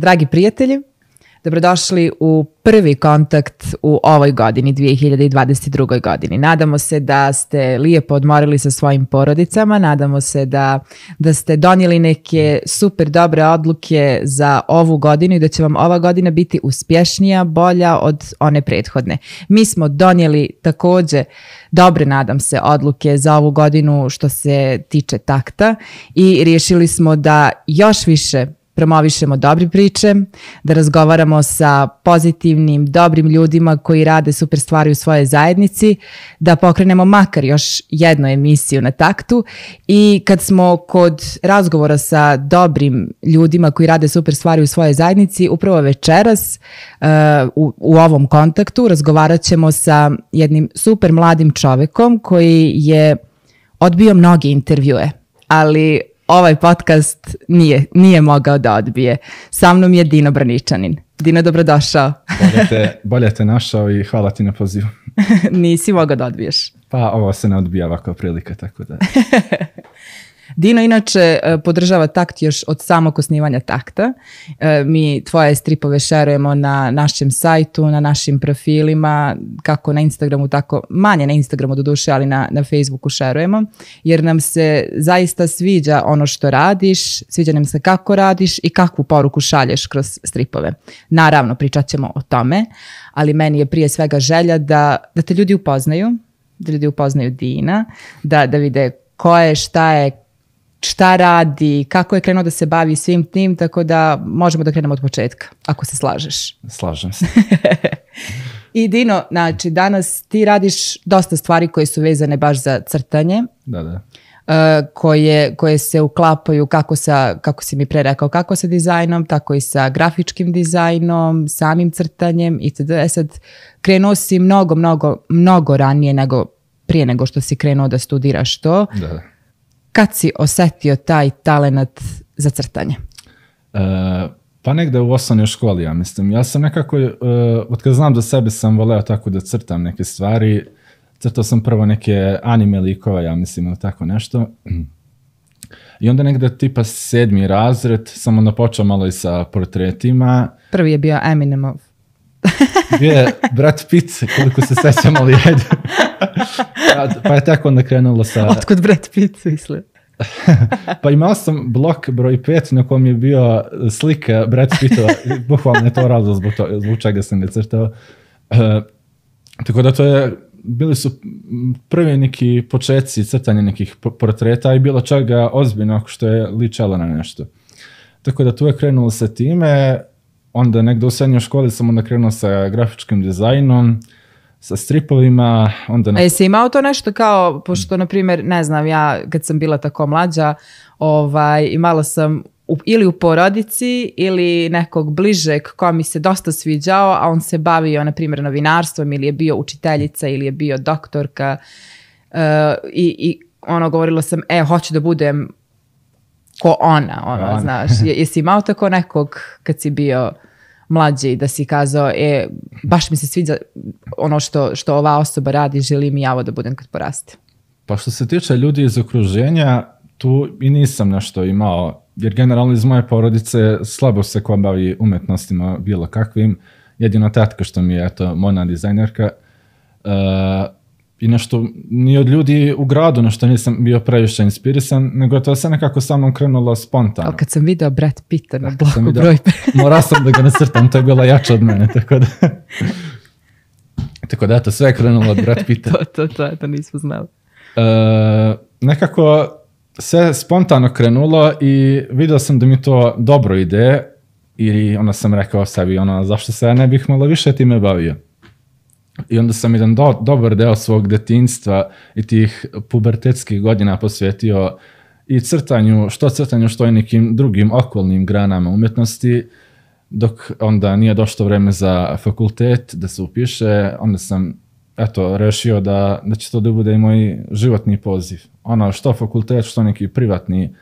Dragi prijatelji, dobrodošli u prvi kontakt u ovoj godini, 2022. godini. Nadamo se da ste lijepo odmorili sa svojim porodicama, nadamo se da, da ste donijeli neke super dobre odluke za ovu godinu i da će vam ova godina biti uspješnija, bolja od one prethodne. Mi smo donijeli takođe dobre, nadam se, odluke za ovu godinu što se tiče takta i riješili smo da još više promovišemo dobre priče, da razgovaramo sa pozitivnim, dobrim ljudima koji rade super stvari u svojoj zajednici, da pokrenemo makar još jednu emisiju na taktu i kad smo kod razgovora sa dobrim ljudima koji rade super stvari u svojoj zajednici, upravo večeras uh, u, u ovom kontaktu razgovarat ćemo sa jednim super mladim čovekom koji je odbio mnoge intervjue ali ovaj podcast nije, nije mogao da odbije. Sa mnom je Dino Braničanin. Dino, dobrodošao. bolje, te, bolje te našao i hvala ti na pozivu. Nisi mogao da odbiješ. Pa ovo se ne odbija ovako prilika, tako da... Dino inače e, podržava takt još od samog osnivanja takta. E, mi tvoje stripove šerujemo na našem sajtu, na našim profilima, kako na Instagramu, tako manje na Instagramu do duše, ali na, na Facebooku šerujemo, jer nam se zaista sviđa ono što radiš, sviđa nam se kako radiš i kakvu poruku šalješ kroz stripove. Naravno, pričat ćemo o tome, ali meni je prije svega želja da, da te ljudi upoznaju, da ljudi upoznaju Dina, da, da vide ko je, šta je, šta radi, kako je krenuo da se bavi svim tim, tako da možemo da krenemo od početka, ako se slažeš. Slažem se. I Dino, znači, danas ti radiš dosta stvari koje su vezane baš za crtanje. Da, da. Uh, koje, koje se uklapaju kako, sa, kako si mi pre rekao, kako sa dizajnom, tako i sa grafičkim dizajnom, samim crtanjem itd. E sad, krenuo si mnogo, mnogo, mnogo ranije nego prije nego što si krenuo da studiraš to. Da, da kad si osetio taj talenat za crtanje? E, pa negde u osnovnoj školi, ja mislim. Ja sam nekako, e, od kada znam za sebe, sam voleo tako da crtam neke stvari. Crtao sam prvo neke anime likova, ja mislim, ili tako nešto. I onda negde tipa sedmi razred sam onda počeo malo i sa portretima. Prvi je bio Eminemov. bio je brat Pitt, koliko se sećam, ali ajde. pa, pa je tako onda krenulo sa... Otkud brat Pitt, mislim? pa imao sam blok broj 5 na kom je bio slika Brad Pittova, bukvalno je to razlo zbog, to, zbog čega sam je crtao. E, tako da to je, bili su prvi neki početci crtanja nekih portreta i bilo čega ozbiljno ako što je ličalo na nešto. Tako da tu je krenulo sa time, onda negde u srednjoj školi sam onda krenuo sa grafičkim dizajnom, sa stripovima, onda... Nekako... E, si imao to nešto kao, pošto, na primjer, ne znam, ja kad sam bila tako mlađa, ovaj, imala sam u, ili u porodici ili nekog bližeg ko mi se dosta sviđao, a on se bavio, na primjer, novinarstvom ili je bio učiteljica ili je bio doktorka uh, i, i ono, govorila sam, e, hoću da budem ko ona, ono, ona. znaš. Jesi imao tako nekog kad si bio mlađi da si kazao, e, baš mi se sviđa ono što, što ova osoba radi, želim i ja ovo da budem kad poraste. Pa što se tiče ljudi iz okruženja, tu i nisam nešto imao, jer generalno iz moje porodice slabo se ko bavi umetnostima bilo kakvim, jedina tetka što mi je, eto, mona dizajnerka, uh, i nešto ni od ljudi u gradu na što nisam bio previše inspirisan, nego je to sve nekako sa mnom krenulo spontano. Ali kad sam video Brad Pitta na da, bloku video, broj 5. morao sam da ga nasrtam, to je bila jača od mene, tako da... tako da, eto, sve je krenulo od Brad Pitta. to, to, to, to nismo znali. E, nekako sve spontano krenulo i video sam da mi to dobro ide i onda sam rekao sebi, ono, zašto se ja ne bih malo više time bavio. I onda sam jedan do, dobar deo svog detinstva i tih pubertetskih godina posvetio i crtanju, što crtanju, što i nekim drugim okolnim granama umetnosti, dok onda nije došlo vreme za fakultet da se upiše, onda sam eto, rešio da, da će to da bude i moj životni poziv. Ono, što fakultet, što neki privatni,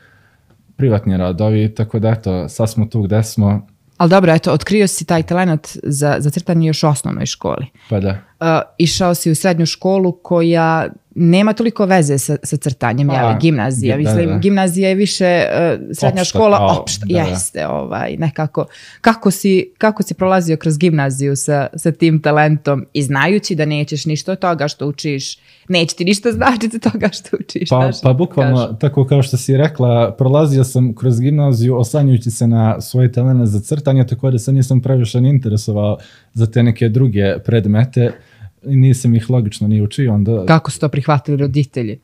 privatni radovi, tako da eto, sad smo tu gde smo, Ali dobro, eto, otkrio si taj talent za, za crtanje još u osnovnoj školi. Pa da. Uh, išao si u srednju školu koja nema toliko veze sa, sa crtanjem, ja, gimnazija. Da, da Mislim, da, da. gimnazija je više uh, srednja opšta, škola, kao, opšta, da, da, jeste, ovaj, nekako. Kako si, kako si prolazio kroz gimnaziju sa, sa tim talentom i znajući da nećeš ništa od toga što učiš, neće ti ništa značiti od toga što učiš. Pa, pa bukvalno, kažu. tako kao što si rekla, prolazio sam kroz gimnaziju osanjujući se na svoje talente za crtanje, tako da se nisam previše ni interesovao za te neke druge predmete i nisam ih logično ni učio. Onda... Kako su to prihvatili roditelji?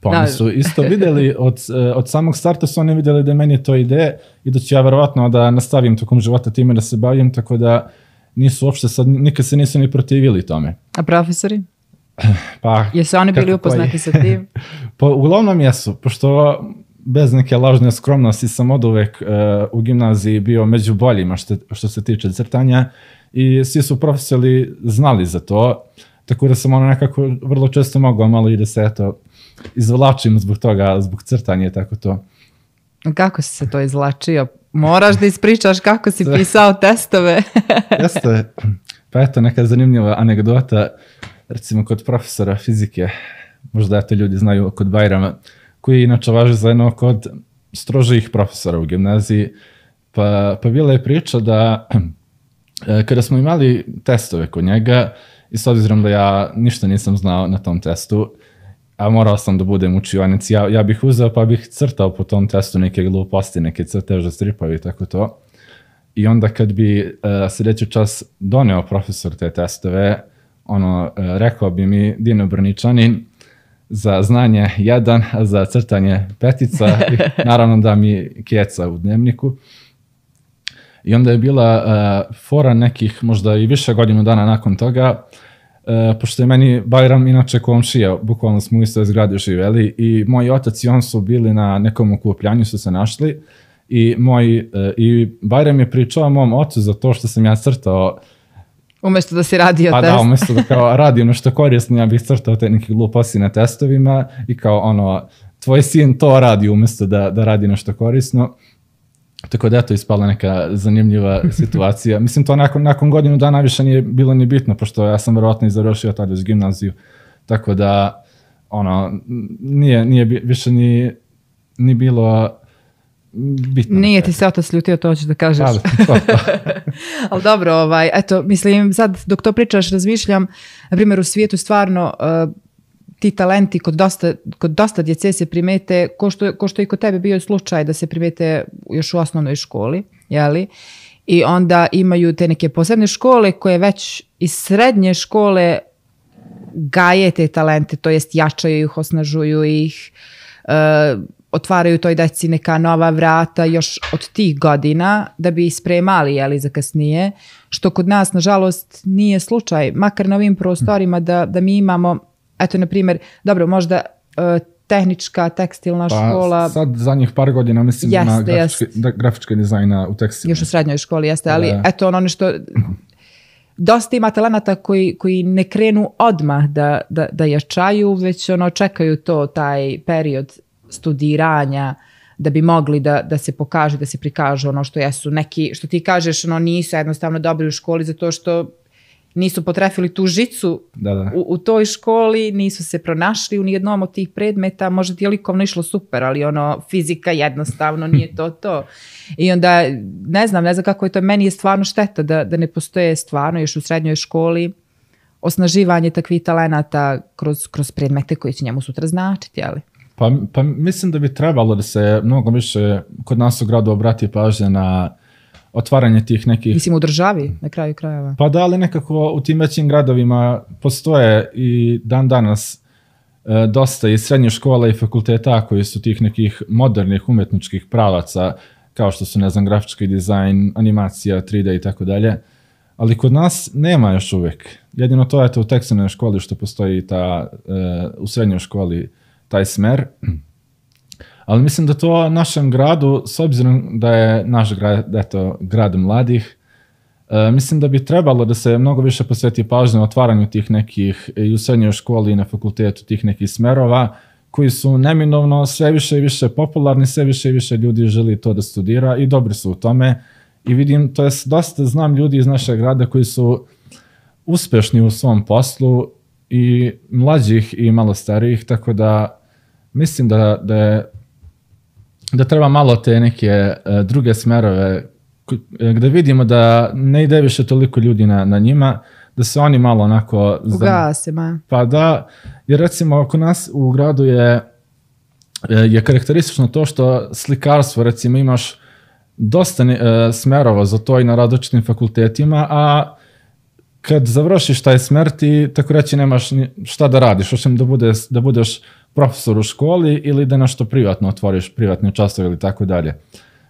Pa oni da. su isto videli, od, eh, od samog starta su oni videli da meni je to ideje i da ću ja verovatno da nastavim tokom života time da se bavim, tako da nisu uopšte sad, nikad se nisu ni protivili tome. A profesori? Eh, pa, Jesu oni bili upoznati koji? sa tim? pa, uglavnom jesu, pošto bez neke lažne skromnosti sam od uvek e, u gimnaziji bio među boljima što, što se tiče crtanja i svi su profesori znali za to, tako da sam ono nekako vrlo često mogao malo i da se eto izvlačim zbog toga, zbog crtanja i tako to. Kako si se to izvlačio? Moraš da ispričaš kako si da. pisao testove. Jeste. Pa eto, neka zanimljiva anegdota, recimo kod profesora fizike, možda eto ljudi znaju kod Bajrama, uh, koji inače važi za jednog od strožijih profesora u gimnaziji, pa, pa bila je priča da e, kada smo imali testove kod njega i s obzirom da ja ništa nisam znao na tom testu, a morao sam da budem učionec, ja, ja bih uzeo pa bih crtao po tom testu neke gluposti, neke crteže stripovi i tako to. I onda kad bi uh, sljedeći čas doneo profesor te testove, ono, uh, rekao bi mi, Dino Brničanin, za znanje jedan, za crtanje petica, naravno da mi keca u dnevniku. I onda je bila uh, fora nekih, možda i više godinu dana nakon toga, uh, pošto je meni Bajram inače komšija, bukvalno smo u istoj zgradi živeli i moj otac i on su bili na nekom okupljanju, su se našli i, moj, uh, i Bajram je pričao mom ocu za to što sam ja crtao uh, Umesto da si radio pa da, test. Pa da, umesto da kao radi ono što korisno, ja bih crtao te neke gluposti na testovima i kao ono, tvoj sin to radi umesto da, da radi nešto korisno. Tako da je to ispala neka zanimljiva situacija. Mislim, to nakon, nakon godinu dana više nije bilo ni bitno, pošto ja sam verovatno i završio tada iz gimnaziju. Tako da, ono, nije, nije više ni, ni bilo bitno. Nije ti se otac ljutio, to hoćeš da kažeš. Ali, pa, da, to, to. Ali dobro, ovaj, eto, mislim, sad dok to pričaš, razmišljam, na primjer, u svijetu stvarno uh, ti talenti kod dosta, kod dosta djece se primete, ko što, ko što i kod tebe bio slučaj da se primete još u osnovnoj školi, jeli? I onda imaju te neke posebne škole koje već iz srednje škole gaje te talente, to jest jačaju ih, osnažuju ih, uh, otvaraju toj deci neka nova vrata još od tih godina da bi spremali jeli za kasnije, što kod nas nažalost nije slučaj, makar na ovim prostorima da, da mi imamo, eto na primjer, dobro možda eh, tehnička tekstilna pa, škola. Sad zadnjih par godina mislim jeste, da, na grafičke, da, grafičke dizajna u tekstilu. Još u srednjoj školi jeste, ali da. eto ono nešto dosta ima talenata koji, koji ne krenu odmah da, da, da jačaju, već ono čekaju to taj period studiranja, da bi mogli da, da se pokažu, da se prikažu ono što jesu. Neki, što ti kažeš, ono nisu jednostavno dobri u školi zato što nisu potrefili tu žicu da, da. U, u toj školi, nisu se pronašli u nijednom od tih predmeta, možda ti je likovno išlo super, ali ono fizika jednostavno nije to to. I onda ne znam, ne znam kako je to, meni je stvarno šteta da, da ne postoje stvarno još u srednjoj školi osnaživanje takvih talenata kroz, kroz predmete koji će njemu sutra značiti, ali... Pa, pa mislim da bi trebalo da se mnogo više kod nas u gradu obrati pažnje na otvaranje tih nekih... Mislim u državi na kraju krajeva. Pa da, ali nekako u tim većim gradovima postoje i dan danas e, dosta i srednje škola i fakulteta koji su tih nekih modernih umetničkih pravaca, kao što su, ne znam, grafički dizajn, animacija, 3D i tako dalje. Ali kod nas nema još uvek. Jedino to je to u tekstilnoj školi što postoji ta, e, u srednjoj školi taj smer. Ali mislim da to našem gradu, s obzirom da je naš grad, eto, grad mladih, e, mislim da bi trebalo da se mnogo više posveti pažnje otvaranju tih nekih i u srednjoj školi i na fakultetu tih nekih smerova koji su neminovno sve više i više popularni, sve više i više ljudi želi to da studira i dobri su u tome. I vidim, to jest dosta znam ljudi iz našeg grada koji su uspešni u svom poslu i mlađih i malo starijih, tako da mislim da, da, je, da treba malo te neke uh, druge smerove e, gde vidimo da ne ide više toliko ljudi na, na njima, da se oni malo onako... Ugasi, ma. Pa da, jer recimo oko nas u gradu je, e, je karakteristično to što slikarstvo, recimo imaš dosta ne, e, smerova za to i na radočitim fakultetima, a kad završiš taj smer ti tako reći nemaš šta da radiš, osim da, bude, da budeš profesor u školi ili da nešto privatno otvoriš, privatni časove ili tako dalje.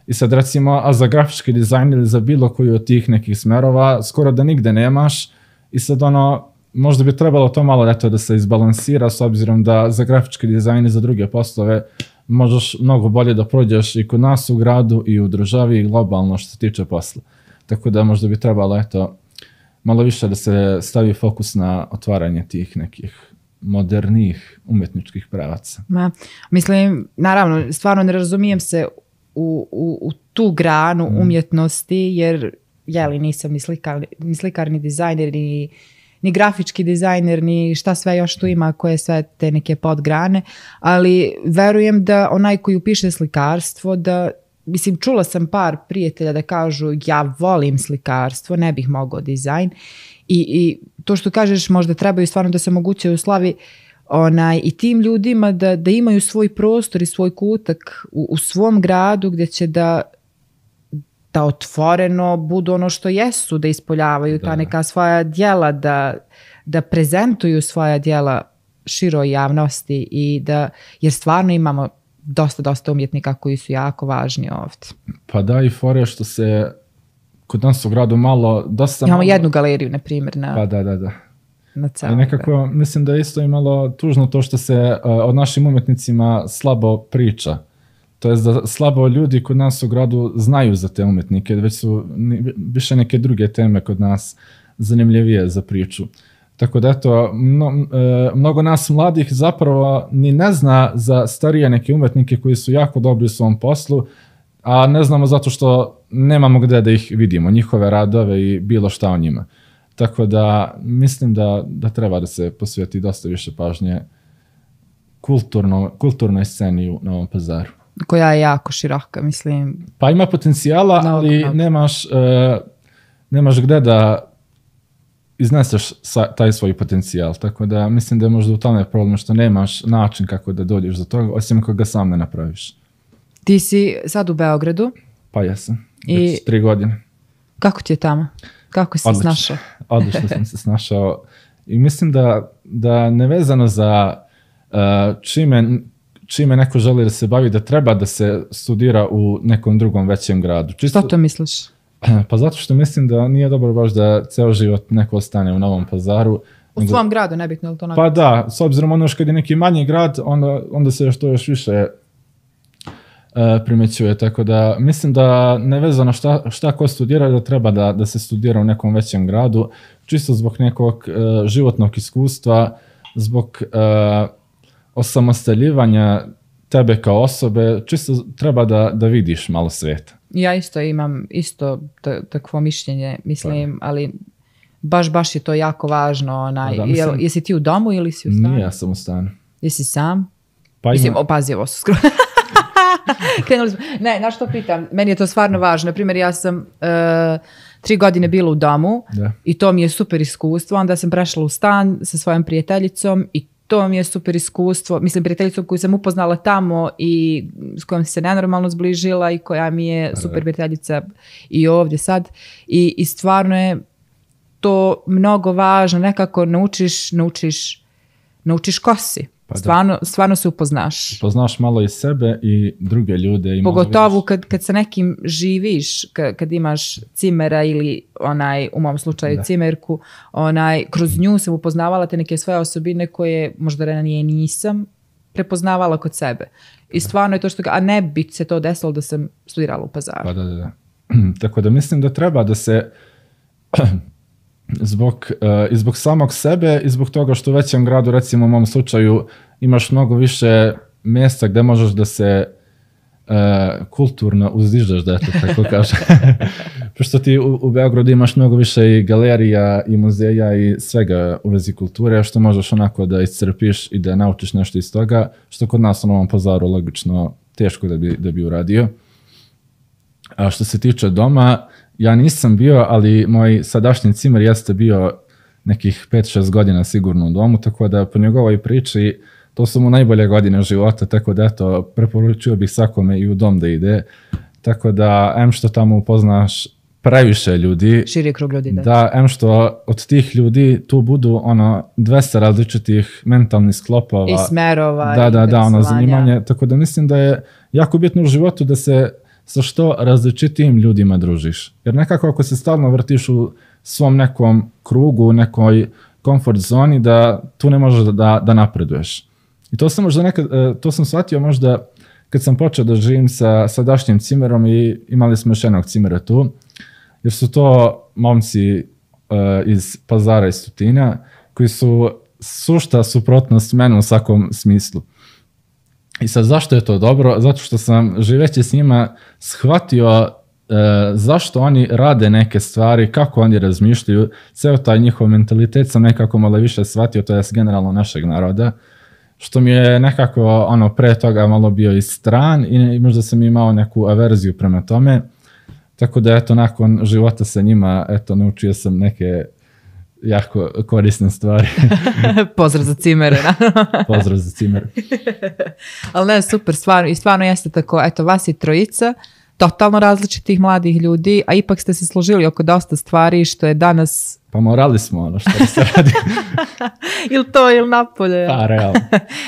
I sad recimo, a za grafički dizajn ili za bilo koju od tih nekih smerova, skoro da nigde nemaš i sad ono, možda bi trebalo to malo eto, da se izbalansira s obzirom da za grafički dizajn i za druge poslove možeš mnogo bolje da prođeš i kod nas u gradu i u državi i globalno što se tiče posla. Tako da možda bi trebalo eto, malo više da se stavi fokus na otvaranje tih nekih modernih umetničkih pravaca. Ma, mislim, naravno, stvarno ne razumijem se u, u, u tu granu mm. umjetnosti, jer jeli, nisam ni slikar, ni, slikar, ni dizajner, ni, ni grafički dizajner, ni šta sve još tu ima, koje sve te neke podgrane, ali verujem da onaj koji upiše slikarstvo, da Mislim, čula sam par prijatelja da kažu ja volim slikarstvo, ne bih mogao dizajn i, i to što kažeš možda trebaju stvarno da se moguće u slavi onaj, i tim ljudima da, da imaju svoj prostor i svoj kutak u, u svom gradu gde će da da otvoreno budu ono što jesu, da ispoljavaju da. ta neka svoja djela, da, da prezentuju svoja djela široj javnosti i da, jer stvarno imamo dosta, dosta umjetnika koji su jako važni ovdje. Pa da i fore što se kod nas u gradu malo, dosta... Imamo malo... jednu galeriju, na primjer, na... Pa da, da, da. Na I nekako, da. mislim da isto i malo tužno to što se uh, o našim umetnicima slabo priča. To je da slabo ljudi kod nas u gradu znaju za te umetnike, već su više neke druge teme kod nas zanimljivije za priču. Tako da eto, mno, e, mnogo nas mladih zapravo ni ne zna za starije neke umetnike koji su jako dobri u svom poslu, a ne znamo zato što nemamo gde da ih vidimo, njihove radove i bilo šta o njima. Tako da mislim da, da treba da se posveti dosta više pažnje kulturno, kulturnoj sceni u Novom pazaru. Koja je jako široka, mislim. Pa ima potencijala, mnogo, ali mnogo. nemaš, uh, nemaš gde da izneseš sa, taj svoj potencijal. Tako da mislim da je možda u tome problem što nemaš način kako da dođeš do toga, osim ako ga sam ne napraviš. Ti si sad u Beogradu. Pa jesam, I... već tri godine. Kako ti je tamo? Kako si odlično, snašao? odlično sam se snašao. I mislim da, da nevezano za uh, čime, čime neko želi da se bavi, da treba da se studira u nekom drugom većem gradu. Čisto, Što to misliš? Pa zato što mislim da nije dobro baš da ceo život neko ostane u Novom pazaru. U svom gradu, nebitno je li to nabitno? Pa da, s obzirom ono što je neki manji grad, onda, onda se još to još više Eh, primećuje, tako da mislim da nevezano šta, šta ko studira, da treba da, da se studira u nekom većem gradu, čisto zbog nekog e, životnog iskustva, zbog e, osamostaljivanja tebe kao osobe, čisto treba da, da vidiš malo sveta. Ja isto imam isto takvo mišljenje, mislim, pa. ali baš, baš je to jako važno. Onaj, pa da, mislim, jel, jesi ti u domu ili si u stanu? Nije, ja sam u stanu. Jesi sam? Pa ima... Mislim, opazi, ovo su skoro. Krenuli smo. Ne, na što pitam? Meni je to stvarno važno. Na primjer, ja sam uh, tri godine bila u domu da. i to mi je super iskustvo. Onda sam prešla u stan sa svojom prijateljicom i to mi je super iskustvo. Mislim, prijateljicom koju sam upoznala tamo i s kojom se nenormalno zbližila i koja mi je da, da, da. super prijateljica i ovdje sad. I, i stvarno je to mnogo važno. Nekako naučiš, naučiš, naučiš kosi. Pa da. stvarno, da. stvarno se upoznaš. Upoznaš malo i sebe i druge ljude. I Pogotovo kad, kad sa nekim živiš, kad, kad imaš cimera ili onaj, u mom slučaju da. cimerku, onaj, kroz nju sam upoznavala te neke svoje osobine koje možda ranije nisam prepoznavala kod sebe. I da. stvarno je to što ga, a ne bi se to desilo da sam studirala u pazaru. Pa da, da, da. Tako da mislim da treba da se zbog, eh, i zbog samog sebe i zbog toga što u većem gradu, recimo u mom slučaju, imaš mnogo više mjesta gde možeš da se uh, kulturno uzdižeš da to tako kažem. Pošto ti u, u Beogradu imaš mnogo više i galerija i muzeja i svega u vezi kulture, što možeš onako da iscrpiš i da naučiš nešto iz toga, što kod nas u Novom pazaru logično teško da bi, da bi uradio. A što se tiče doma, uh, ja nisam bio, ali moj sadašnji cimer jeste bio nekih 5-6 godina sigurno u domu, tako da po njegovoj priči to su mu najbolje godine života, tako da eto, preporučio bih svakome i u dom da ide. Tako da, em što tamo upoznaš previše ljudi. Širi krug ljudi, da. Da, em što od tih ljudi tu budu ono 200 različitih mentalnih sklopova. I smerova. Da, da, da, ono zanimanje. Tako da mislim da je jako bitno u životu da se sa što različitim ljudima družiš. Jer nekako ako se stalno vrtiš u svom nekom krugu, u nekoj comfort zoni, da tu ne možeš da, da napreduješ. I to sam možda nekad, e, to sam shvatio možda kad sam počeo da živim sa sadašnjim cimerom i imali smo još jednog cimera tu, jer su to momci e, iz Pazara i Stutina koji su sušta suprotnost mene u svakom smislu. I sad zašto je to dobro? Zato što sam živeći s njima shvatio e, zašto oni rade neke stvari, kako oni razmišljaju, ceo taj njihov mentalitet sam nekako malo više shvatio, to je generalno našeg naroda, što mi je nekako ono pre toga malo bio i stran i, i možda sam imao neku averziju prema tome, tako da eto nakon života sa njima, eto naučio sam neke jako korisna stvar. Pozdrav za cimere. Pozdrav za cimere. Ali ne, super, stvarno, i stvarno jeste tako, eto, vas i trojica, totalno različitih mladih ljudi, a ipak ste se složili oko dosta stvari što je danas... Pa morali smo ono što se radi. ili to, ili napolje. Pa, realno.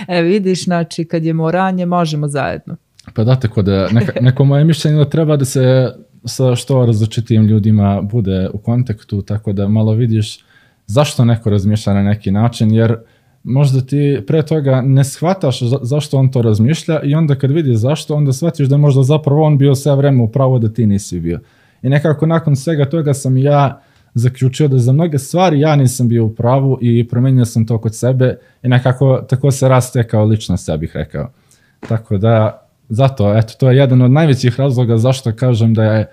e, vidiš, znači, kad je moranje, možemo zajedno. Pa da, tako da, neka, neko moje mišljenje da treba da se sa što različitim ljudima bude u kontaktu, tako da malo vidiš zašto neko razmišlja na neki način, jer možda ti pre toga ne shvataš za, zašto on to razmišlja i onda kad vidi zašto, onda shvatiš da možda zapravo on bio sve vreme upravo da ti nisi bio. I nekako nakon svega toga sam ja zaključio da za mnoge stvari ja nisam bio u pravu i promenio sam to kod sebe i nekako tako se raste kao ličnost, ja bih rekao. Tako da, zato, eto, to je jedan od najvećih razloga zašto kažem da je uh,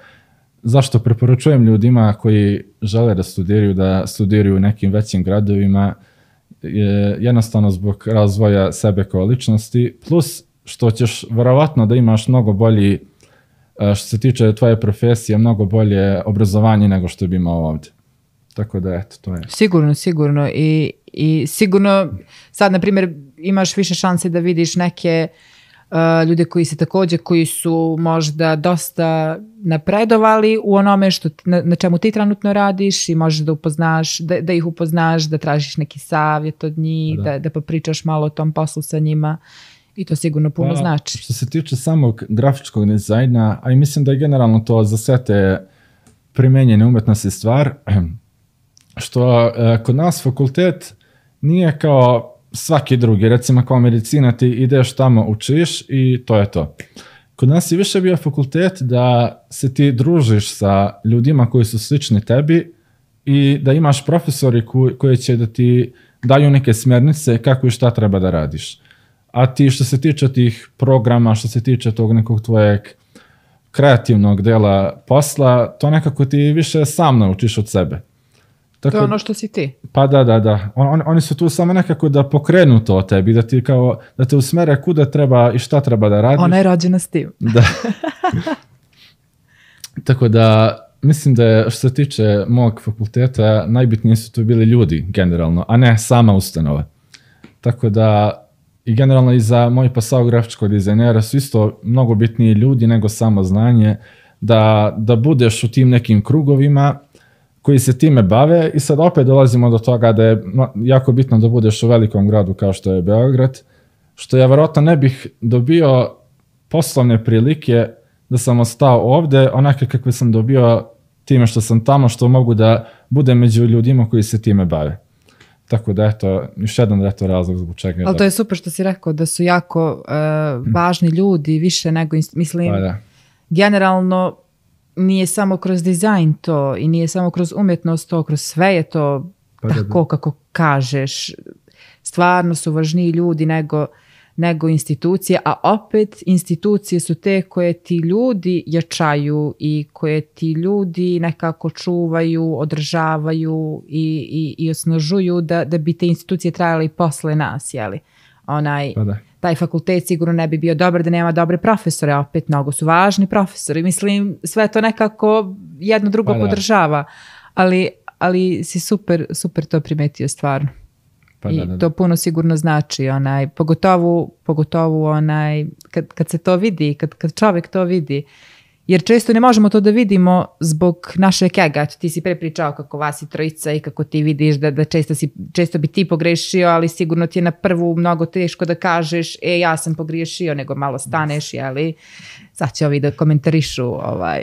zašto preporučujem ljudima koji žele da studiraju, da studiraju u nekim većim gradovima, je jednostavno zbog razvoja sebe kao ličnosti, plus što ćeš verovatno da imaš mnogo bolji, e, što se tiče tvoje profesije, mnogo bolje obrazovanje nego što bi imao ovde. Tako da, eto, to je. Sigurno, sigurno. I, i sigurno sad, na primjer, imaš više šanse da vidiš neke uh, Uh, ljude koji se takođe, koji su možda dosta napredovali u onome što, na, na čemu ti trenutno radiš i možeš da upoznaš, da, da ih upoznaš, da tražiš neki savjet od njih, da. da, da popričaš malo o tom poslu sa njima i to sigurno puno pa, znači. Što se tiče samog grafičkog dizajna, a i mislim da je generalno to za sve te primenjene umetnosti stvar, što eh, kod nas fakultet nije kao svaki drugi. Recimo kao medicina ti ideš tamo, učiš i to je to. Kod nas je više bio fakultet da se ti družiš sa ljudima koji su slični tebi i da imaš profesori koji će da ti daju neke smernice kako i šta treba da radiš. A ti što se tiče tih programa, što se tiče tog nekog tvojeg kreativnog dela posla, to nekako ti više sam naučiš od sebe. Tako, to je ono što si ti. Pa da, da, da. On, on, oni su tu samo nekako da pokrenu to tebi, da ti kao, da te usmere kuda treba i šta treba da radiš. Ona je rođena s tim. Da. Tako da, mislim da je, što se tiče mog fakulteta, najbitniji su tu bili ljudi generalno, a ne sama ustanova. Tako da, i generalno i za moj posao grafičkog dizajnera su isto mnogo bitniji ljudi nego samo znanje, da, da budeš u tim nekim krugovima, koji se time bave i sad opet dolazimo do toga da je jako bitno da budeš u velikom gradu kao što je Beograd, što ja verovatno ne bih dobio poslovne prilike da sam ostao ovde, onake kakve sam dobio time što sam tamo, što mogu da budem među ljudima koji se time bave. Tako da eto, još jedan da, to razlog zbog čega. Ali da... to je super što si rekao, da su jako uh, važni ljudi, više nego, mislim, pa, da. generalno nije samo kroz dizajn to i nije samo kroz umjetnost to, kroz sve je to pa, da, tako da. kako kažeš. Stvarno su važniji ljudi nego, nego institucije, a opet institucije su te koje ti ljudi jačaju i koje ti ljudi nekako čuvaju, održavaju i, i, i osnažuju da, da bi te institucije trajale i posle nas, jeli? Onaj, pa da taj fakultet sigurno ne bi bio dobar da nema dobre profesore, opet mnogo su važni profesori. Mislim, sve to nekako jedno drugo pa, da. podržava, ali, ali si super, super to primetio stvarno. Pa, I da, da, I da. to puno sigurno znači, onaj, pogotovo, pogotovo onaj, kad, kad se to vidi, kad, kad čovek to vidi, uh, Jer često ne možemo to da vidimo zbog naše kega. Ti si pre pričao kako vas i trojica i kako ti vidiš da, da često, si, često bi ti pogrešio, ali sigurno ti je na prvu mnogo teško da kažeš e, ja sam pogrešio, nego malo staneš, jeli? Sad će ovi da komentarišu ovaj.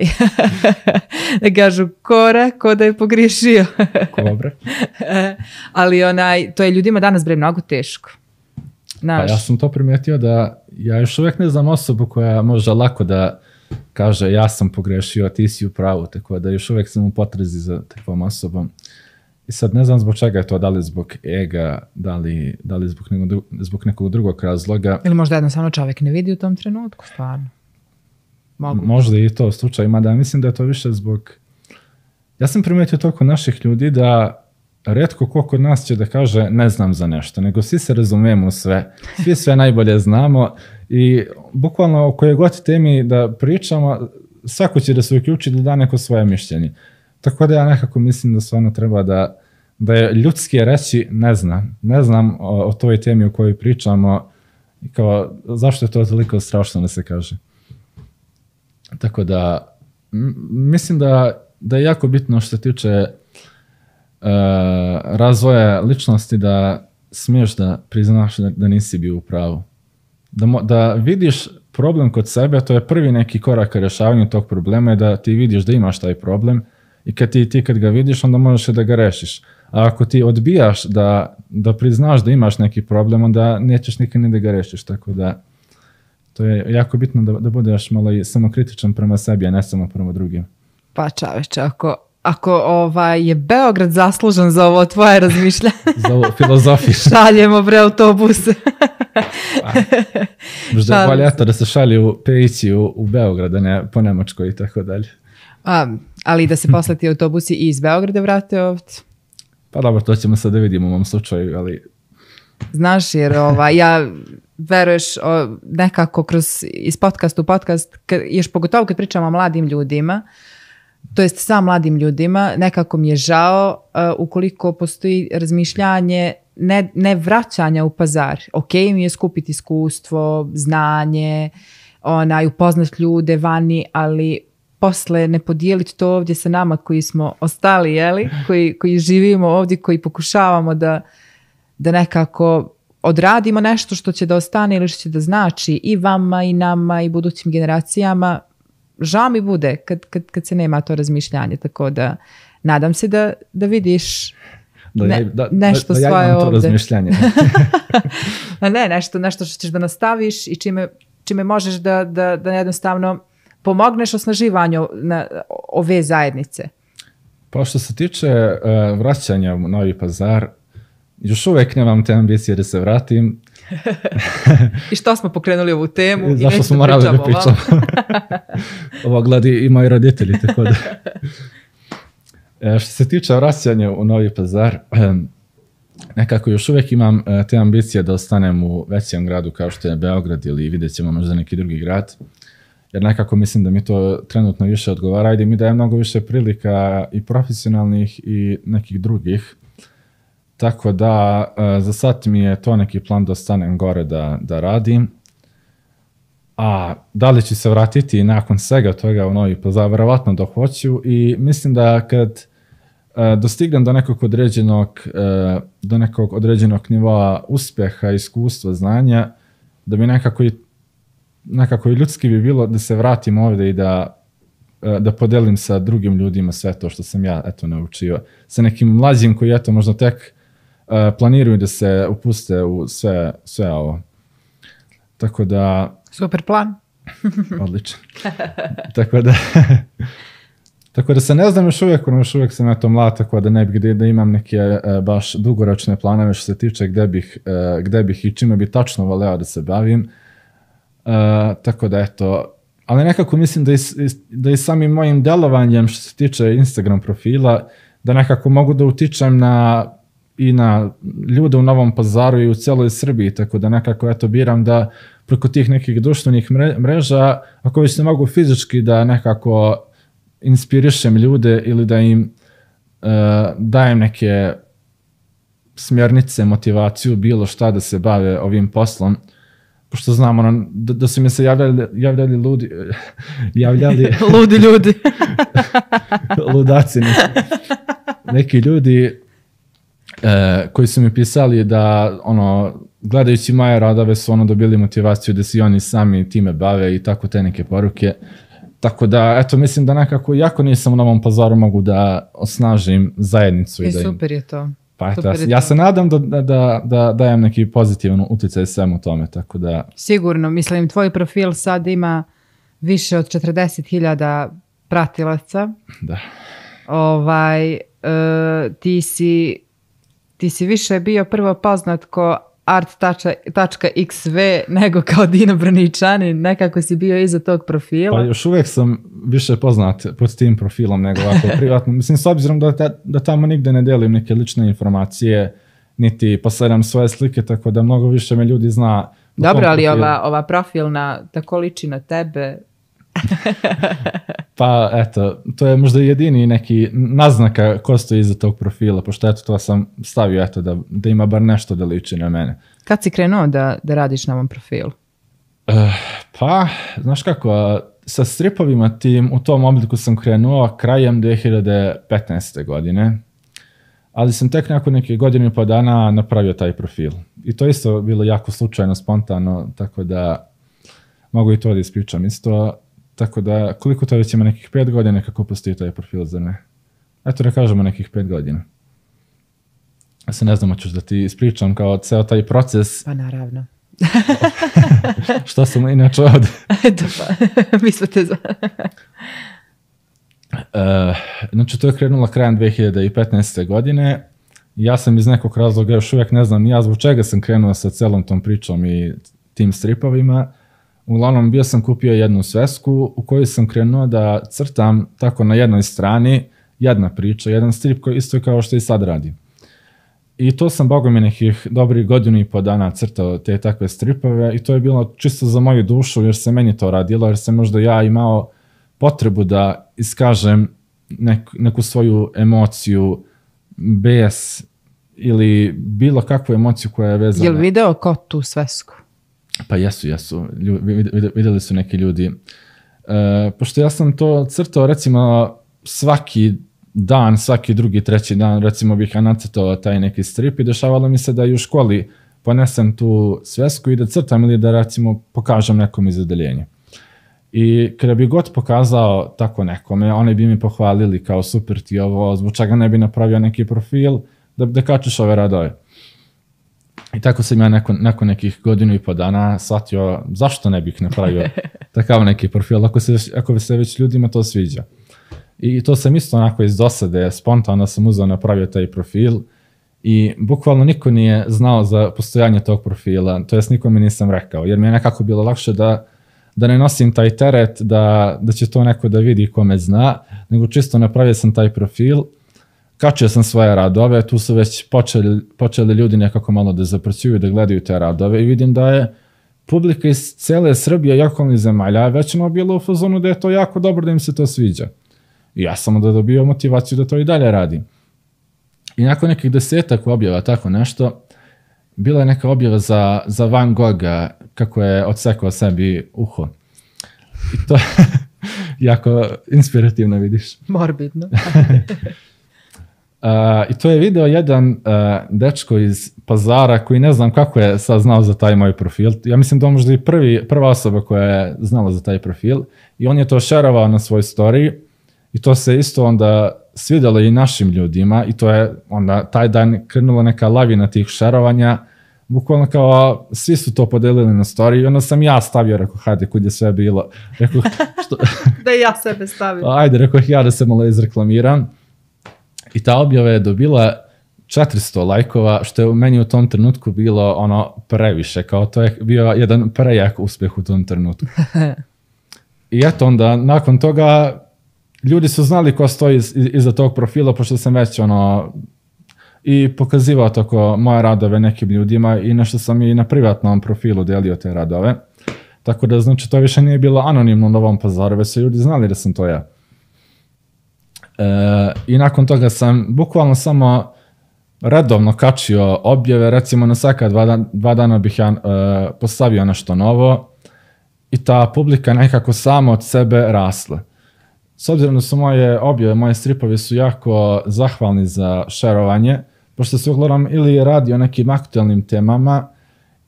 da kažu kora, ko da je pogrešio. Kobra. ali onaj, to je ljudima danas bre mnogo teško. Naš. Pa ja sam to primetio da ja još uvek ne znam osobu koja može lako da kaže ja sam pogrešio, a ti si u pravu, tako da još uvek sam u potrazi za takvom osobom. I sad ne znam zbog čega je to, da li zbog ega, da li, da li zbog, nekog, zbog nekog drugog razloga. Ili možda jednostavno čovek ne vidi u tom trenutku, stvarno. Mogu. Možda i to slučaj, mada mislim da je to više zbog... Ja sam primetio to kod naših ljudi da redko ko kod nas će da kaže ne znam za nešto, nego svi se razumemo sve, svi sve najbolje znamo i bukvalno o kojoj god temi da pričamo, svako će da se uključi da da neko svoje mišljenje. Tako da ja nekako mislim da stvarno treba da, da je ljudski reći ne znam, ne znam o, o toj temi o kojoj pričamo, kao zašto je to toliko strašno da se kaže. Tako da, mislim da, da je jako bitno što se tiče E, razvoja ličnosti da smiješ da priznaš da, da nisi bio u pravu. Da, da vidiš problem kod sebe, to je prvi neki korak ka rješavanju tog problema je da ti vidiš da imaš taj problem i kad ti, ti kad ga vidiš, onda možeš da ga rešiš. A ako ti odbijaš da, da priznaš da imaš neki problem, onda nećeš nikad ni da ga rešiš, tako da to je jako bitno da, da budeš malo i samokritičan prema sebi, a ne samo prema drugim. Pa čaveče, ako ako ovaj, je Beograd zaslužan za ovo tvoje razmišljanje. za ovo filozofiju. Šaljemo bre autobuse. Možda je bolje to da se šalju peići u, u Beograd, a ne po Nemačkoj i tako dalje. A, ali da se posle ti autobusi i iz Beograda vrate ovdje. Pa dobro, to ćemo sad da vidimo u ovom slučaju, ali... Znaš, jer ova, ja veruješ o, nekako kroz, iz podcast u podcast, ješ pogotovo kad pričamo o mladim ljudima, uh, to jest sa mladim ljudima, nekako mi je žao uh, ukoliko postoji razmišljanje ne, ne vraćanja u pazar. Ok mi je skupiti iskustvo, znanje, onaj, upoznat ljude vani, ali posle ne podijeliti to ovdje sa nama koji smo ostali, jeli? Koji, koji živimo ovdje, koji pokušavamo da, da nekako odradimo nešto što će da ostane ili što će da znači i vama i nama i budućim generacijama žao mi bude kad, kad, kad se nema to razmišljanje, tako da nadam se da, da vidiš da, ne, da, nešto da, da svoje ja imam to ovde. razmišljanje. Da. ne, nešto, nešto što ćeš da nastaviš i čime, čime možeš da, da, da jednostavno pomogneš osnaživanju na, ove zajednice. Pa što se tiče uh, vraćanja u Novi Pazar, još uvek nemam te ambicije da se vratim, I što smo pokrenuli ovu temu? I zašto smo da morali da pričamo? Ovo gledi ima i roditelji, tako da. E, što se tiče vraćanja u Novi Pazar, ehm, nekako još uvek imam e, te ambicije da ostanem u većem gradu kao što je Beograd ili vidjet ćemo možda neki drugi grad. Jer nekako mislim da mi to trenutno više odgovara i da mi daje mnogo više prilika i profesionalnih i nekih drugih. Tako da, e, za sad mi je to neki plan da stanem gore da, da radim. A da li ću se vratiti nakon svega toga u Novi Pazar? Verovatno da hoću i mislim da kad e, dostignem do nekog određenog, e, do nekog određenog nivoa uspjeha, iskustva, znanja, da bi nekako i, nekako i ljudski bi bilo da se vratim ovde i da da podelim sa drugim ljudima sve to što sam ja eto naučio sa nekim mlađim koji eto možda tek Eh, planiraju da se upuste u sve, sve ovo. Tako da... Super plan. odličan. tako da... Tako da se ne znam još uvijek, još uvijek sam ja to mlad, tako da ne bi gde da imam neke e, baš dugoročne planove što se tiče gde bih, e, gde bih i čime bi tačno voleo da se bavim. E, tako da eto, ali nekako mislim da i, da i samim mojim delovanjem što se tiče Instagram profila, da nekako mogu da utičem na i na ljude u Novom pazaru i u celoj Srbiji, tako da nekako to biram da preko tih nekih društvenih mreža, ako već ne mogu fizički da nekako inspirišem ljude ili da im e, dajem neke smjernice, motivaciju, bilo šta da se bave ovim poslom, pošto znam ono, da, da su mi se javljali, javljali ludi, javljali... ludi ljudi. ludaci neki. Neki ljudi e, koji su mi pisali da, ono, gledajući Maja Radave su ono dobili motivaciju da se oni sami time bave i tako te neke poruke. Tako da, eto, mislim da nekako, jako nisam u Novom pazaru, mogu da osnažim zajednicu. I, e, i da im... super je to. Pa eto, ja se nadam da, da, da, da dajem neki pozitivan utjecaj svemu tome, tako da... Sigurno, mislim, tvoj profil sad ima više od 40.000 pratilaca. Da. Ovaj, e, ti si ti si više bio prvo poznat ko art.xv nego kao Dino Braničanin, nekako si bio iza tog profila. Pa još uvek sam više poznat pod tim profilom nego ovako privatno. Mislim, s obzirom da, ta, da tamo nigde ne delim neke lične informacije, niti posledam svoje slike, tako da mnogo više me ljudi zna. Dobro, ali ova, ova profilna tako liči na tebe, pa eto, to je možda jedini neki naznaka ko stoji iza tog profila, pošto eto to sam stavio eto da, da ima bar nešto da liči na mene. Kad si krenuo da, da radiš na ovom profilu? Uh, pa, znaš kako, sa stripovima tim u tom obliku sam krenuo krajem 2015. godine, ali sam tek nakon neke godine i pa dana napravio taj profil. I to isto bilo jako slučajno, spontano, tako da mogu i to da ispričam isto. Tako da, koliko to već ima nekih pet godina kako postoji taj profil za ne? Eto da kažemo nekih pet godina. Ja se ne znam, hoćeš da ti ispričam kao ceo taj proces. Pa naravno. Šta sam inače ovde? Eto da, pa, mi smo te zvali. uh, znači, to je krenulo krajem 2015. godine. Ja sam iz nekog razloga još uvek ne znam ja zbog čega sam krenuo sa celom tom pričom i tim stripovima Uglavnom, bio sam kupio jednu svesku u kojoj sam krenuo da crtam tako na jednoj strani jedna priča, jedan strip koji isto kao što i sad radim. I to sam, bogom je nekih dobrih godinu i po dana crtao te takve stripove i to je bilo čisto za moju dušu jer se meni to radilo, jer sam možda ja imao potrebu da iskažem nek, neku svoju emociju, bes ili bilo kakvu emociju koja je vezana. Je li video kod tu svesku? Pa jesu, jesu. Ljudi, videli su neki ljudi. E, pošto ja sam to crtao recimo svaki dan, svaki drugi, treći dan, recimo bih ja nacrtao taj neki strip i dešavalo mi se da i u školi ponesem tu svesku i da crtam ili da recimo pokažem nekom iz odeljenja. I kada bi god pokazao tako nekome, oni bi mi pohvalili kao super ti ovo, zbog čega ne bi napravio neki profil da, da kačeš ove radove. I tako sam ja nakon, nakon nekih godinu i po dana shvatio zašto ne bih napravio takav neki profil ako se, ako se već ljudima to sviđa. I to sam isto onako iz dosade, spontano sam uzao napravio taj profil i bukvalno niko nije znao za postojanje tog profila, to jest nikome nisam rekao, jer mi je nekako bilo lakše da da ne nosim taj teret, da, da će to neko da vidi kome zna, nego čisto napravio sam taj profil kačio sam svoje radove, tu su već počeli, počeli ljudi nekako malo da zapraćuju, da gledaju te radove i vidim da je publika iz cele Srbije jako mi zemalja već ono bilo u fazonu da je to jako dobro da im se to sviđa. I ja sam onda dobio motivaciju da to i dalje radim. I nakon nekih desetak objava, tako nešto, bila je neka objava za, za Van Gogha, kako je odsekao sebi uho. I to je jako inspirativno vidiš. Morbidno. I to je video jedan uh, dečko iz pazara koji ne znam kako je sad znao za taj moj profil. Ja mislim da on možda i prvi, prva osoba koja je znala za taj profil i on je to šerovao na svoj story i to se isto onda svidelo i našim ljudima i to je onda taj dan krenula neka lavina tih šerovanja. Bukvalno kao svi su to podelili na story i onda sam ja stavio, rekao hajde kud je sve bilo. Rekao, što... da ja sebe stavim. Ajde, rekao ja da se malo izreklamiram. I ta objava je dobila 400 lajkova, što je meni u tom trenutku bilo ono previše, kao to je bio jedan prejak uspeh u tom trenutku. I eto onda, nakon toga, ljudi su znali ko stoji iz, iza tog profila, pošto sam već ono, i pokazivao tako moje radove nekim ljudima i nešto sam i na privatnom profilu delio te radove. Tako da, znači, to više nije bilo anonimno u Novom pazaru, već su ljudi znali da sam to ja. E, I nakon toga sam bukvalno samo redovno kačio objave, recimo na svaka dva, dan, dva dana bih ja e, postavio nešto novo i ta publika nekako samo od sebe rasla. S obzirom da su moje objave, moje stripovi su jako zahvalni za šerovanje, pošto se uglavnom ili radi o nekim aktualnim temama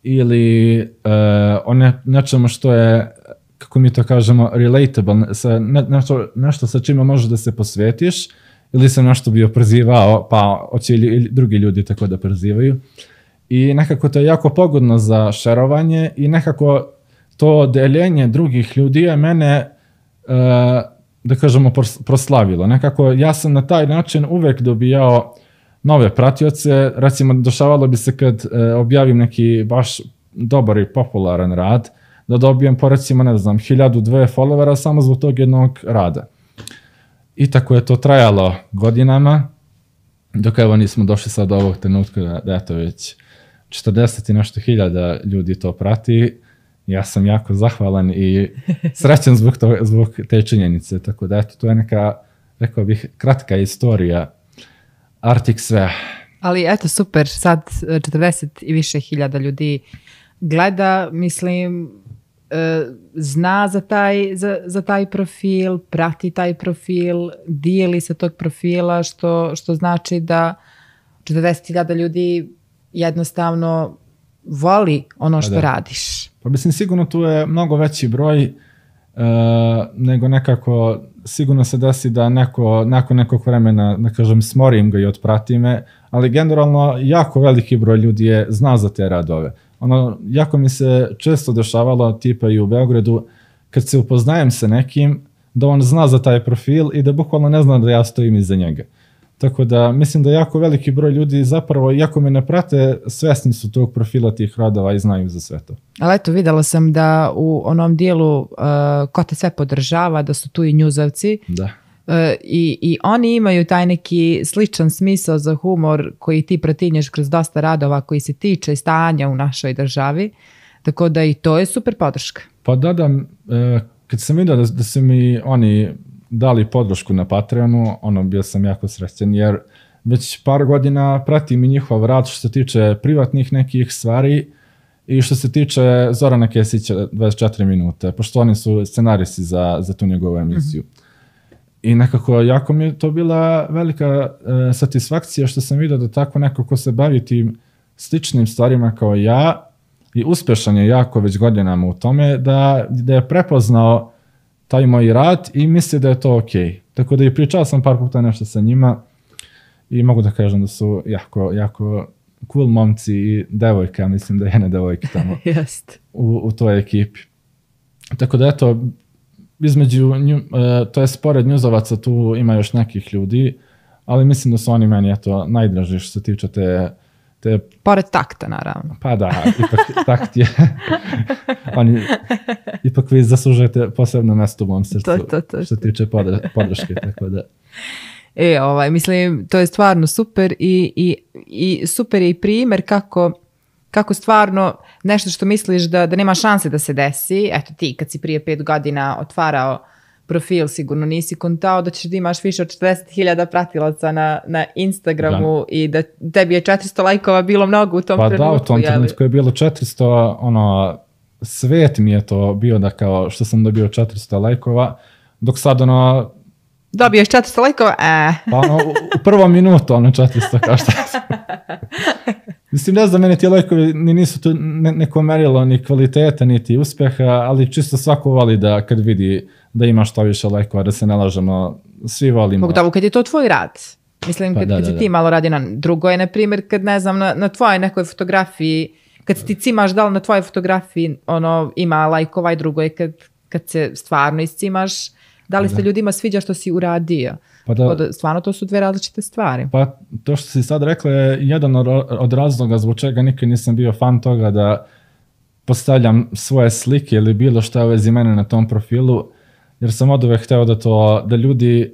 ili e, o ne, nečemu što je kako mi to kažemo, relatable, sa, ne, nešto, nešto sa čime možeš da se posvetiš, ili sam nešto bio prezivao, pa hoće ili drugi ljudi tako da prezivaju. I nekako to je jako pogodno za šerovanje i nekako to deljenje drugih ljudi je mene, e, da kažemo, proslavilo. Nekako ja sam na taj način uvek dobijao nove pratioce. Recimo, došavalo bi se kad e, objavim neki baš dobar i popularan rad, da dobijem po recimo, ne znam, 1000, dve followera samo zbog tog jednog rada. I tako je to trajalo godinama, dok evo nismo došli sad do ovog trenutka da, da eto već 40 i nešto hiljada ljudi to prati. Ja sam jako zahvalan i srećan zbog, to, zbog te činjenice, tako da eto to je neka, rekao bih, kratka istorija Arctic sve. Ali eto super, sad 40 i više hiljada ljudi gleda, mislim, E, zna za taj, za, za taj profil, prati taj profil, dijeli se tog profila, što, što znači da 40.000 ljudi jednostavno voli ono pa što da. radiš. Pa mislim, sigurno tu je mnogo veći broj e, nego nekako, sigurno se desi da neko, nakon nekog vremena, ne da kažem, smorim ga i otprati me, ali generalno jako veliki broj ljudi je zna za te radove ono, jako mi se često dešavalo, tipa i u Beogradu, kad se upoznajem sa nekim, da on zna za taj profil i da bukvalno ne zna da ja stojim iza njega. Tako da mislim da jako veliki broj ljudi zapravo, iako me ne prate, svesni su tog profila tih radova i znaju za sve to. Ali eto, videla sam da u onom dijelu uh, ko te sve podržava, da su tu i njuzavci. Da. E, i, i oni imaju taj neki sličan smisao za humor koji ti pratinješ kroz dosta radova koji se tiče stanja u našoj državi. Tako da i to je super podrška. Pa da, da, e, kad sam vidio da, da su mi oni dali podršku na Patreonu, ono, bio sam jako srećen, jer već par godina pratim i njihov rad što se tiče privatnih nekih stvari i što se tiče Zorana Kesića 24 minute, pošto oni su scenaristi za, za tu njegovu emisiju. Mm -hmm. I nekako jako mi je to bila velika e, satisfakcija što sam vidio da tako neko ko se bavi tim sličnim stvarima kao ja i uspešan je jako već godinama u tome da, da je prepoznao taj moj rad i misli da je to okej. Okay. Tako da i pričao sam par puta nešto sa njima i mogu da kažem da su jako, jako cool momci i devojka, mislim da je jedna devojka tamo Jest. u, u toj ekipi. Tako da eto, između, nju, uh, to je pored njuzovaca tu ima još nekih ljudi, ali mislim da su oni meni eto najdraži što se tiče te te... Pored takta, naravno. Pa da, ipak takt je... oni, ipak vi zaslužujete posebno mesto u mom srcu to, to, to, što se tiče podrške, tako da... E, ovaj, mislim, to je stvarno super i, i, i super je i primer kako kako stvarno nešto što misliš da, da nema šanse da se desi, eto ti kad si prije pet godina otvarao profil sigurno nisi kontao da ćeš da imaš više od 40.000 pratilaca na, na Instagramu da. i da tebi je 400 lajkova bilo mnogo u tom pa trenutku. Pa da, u tom trenutku je bilo 400, ono, svet mi je to bio da kao što sam dobio 400 lajkova, dok sad ono... Dobiješ 400 lajkova, e. Pa ono, u prvom minutu ono 400 kao šta Mislim, ne znam, meni ti lajkovi ni nisu tu ne, neko merilo ni kvaliteta, niti uspeha, ali čisto svako voli da kad vidi da ima što više lajkova, da se ne lažemo, svi volimo. Pogotovo kad je to tvoj rad. Mislim, pa kad, da, kad da, da. ti malo radi na drugo je, na primjer, kad ne znam, na, na tvojoj nekoj fotografiji, kad ti cimaš da li na tvojoj fotografiji ono, ima lajkova i drugo je kad, kad se stvarno iscimaš, da li se da. ljudima sviđa što si uradio. Pa da, Od, stvarno to su dve različite stvari. Pa to što si sad rekla je jedan od razloga zbog čega nikad nisam bio fan toga da postavljam svoje slike ili bilo šta vezi mene na tom profilu, jer sam od uvek hteo da to, da ljudi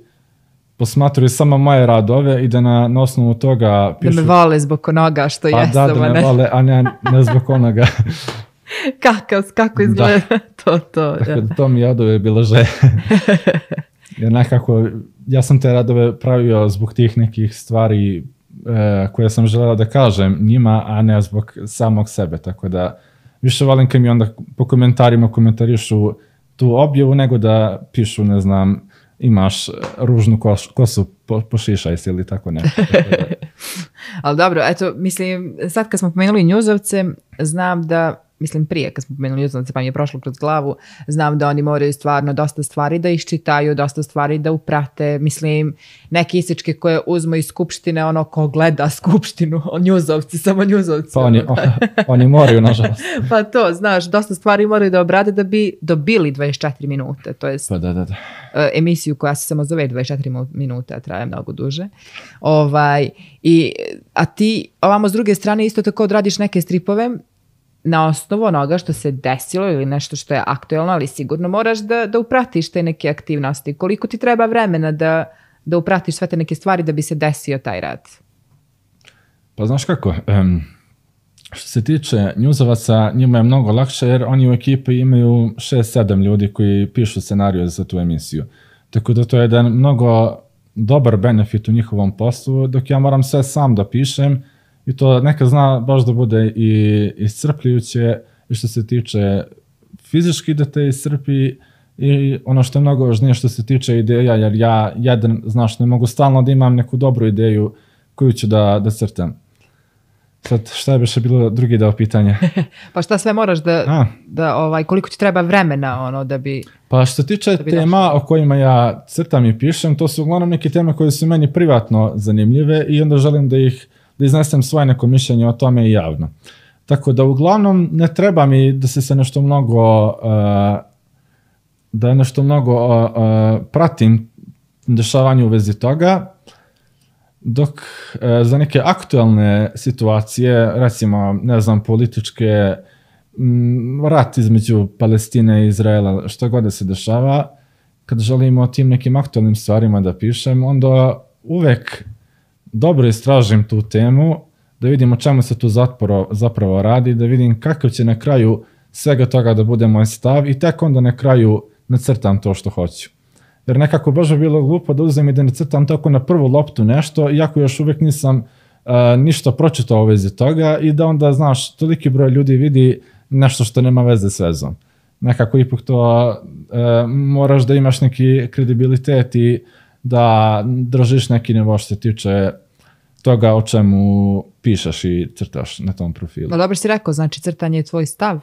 posmatruju samo moje radove i da na, na osnovu toga pišu... Da me vole zbog onoga što pa jesam, da, da me ne? vole, a ne, ne zbog onoga. Kakav, kako da. izgleda da. to, to. Tako da. da to mi je od uvek bilo želje. jer nekako ja sam te radove pravio zbog tih nekih stvari e, koje sam želela da kažem njima, a ne zbog samog sebe, tako da više volim kad mi onda po komentarima komentarišu tu objavu nego da pišu, ne znam, imaš ružnu koš, kosu, po, pošišaj se ili tako nešto. Da. Ali dobro, eto, mislim, sad kad smo pomenuli njuzovce, znam da mislim prije kad smo pomenuli uznalice da pa mi je prošlo kroz glavu, znam da oni moraju stvarno dosta stvari da iščitaju, dosta stvari da uprate, mislim neke isičke koje uzmu iz skupštine ono ko gleda skupštinu, on njuzovci, samo njuzovci. Pa oni, oni moraju nažalost. pa to, znaš, dosta stvari moraju da obrade da bi dobili 24 minute, to jest pa da, da, da. E, emisiju koja se samo zove 24 minute, a traje mnogo duže. Ovaj, i, a ti ovamo s druge strane isto tako odradiš neke stripove na osnovu onoga što se desilo ili nešto što je aktuelno, ali sigurno moraš da, da upratiš te neke aktivnosti. Koliko ti treba vremena da, da upratiš sve te neke stvari da bi se desio taj rad? Pa znaš kako, um, što se tiče njuzovaca, njima je mnogo lakše jer oni u ekipi imaju 6-7 ljudi koji pišu scenariju za tu emisiju. Tako da to je jedan mnogo dobar benefit u njihovom poslu, dok ja moram sve sam da pišem, i to neka zna baš da bude i iscrpljujuće i što se tiče fizički da te iscrpi i ono što je mnogo važnije što se tiče ideja, jer ja jedan, znaš, ne mogu stalno da imam neku dobru ideju koju ću da, da crtam. Sad, šta je beše bilo drugi deo pitanja? pa šta sve moraš da, A. da ovaj, koliko ti treba vremena ono da bi... Pa što tiče da tema došlo. o kojima ja crtam i pišem, to su uglavnom neke teme koje su meni privatno zanimljive i onda želim da ih uh, da iznesem svoje neko mišljenje o tome i javno. Tako da uglavnom ne treba mi da se sa nešto mnogo uh, da nešto mnogo uh, uh, pratim dešavanje u vezi toga, dok uh, za neke aktualne situacije, recimo, ne znam, političke, m, mm, rat između Palestine i Izraela, što god da se dešava, kad želimo o tim nekim aktualnim stvarima da pišem, onda uvek dobro istražim tu temu, da vidim o čemu se tu zapravo, zapravo radi, da vidim kakav će na kraju svega toga da bude moj stav i tek onda na kraju nacrtam to što hoću. Jer nekako baš bi bilo glupo da uzem i da nacrtam tako na prvu loptu nešto, iako još uvek nisam uh, ništa pročitao u vezi toga i da onda, znaš, toliki broj ljudi vidi nešto što nema veze s vezom. Nekako ipak to uh, moraš da imaš neki kredibilitet i da držiš neki nivo što se tiče toga o čemu pišaš i crtaš na tom profilu. Pa dobro si rekao, znači crtanje je tvoj stav.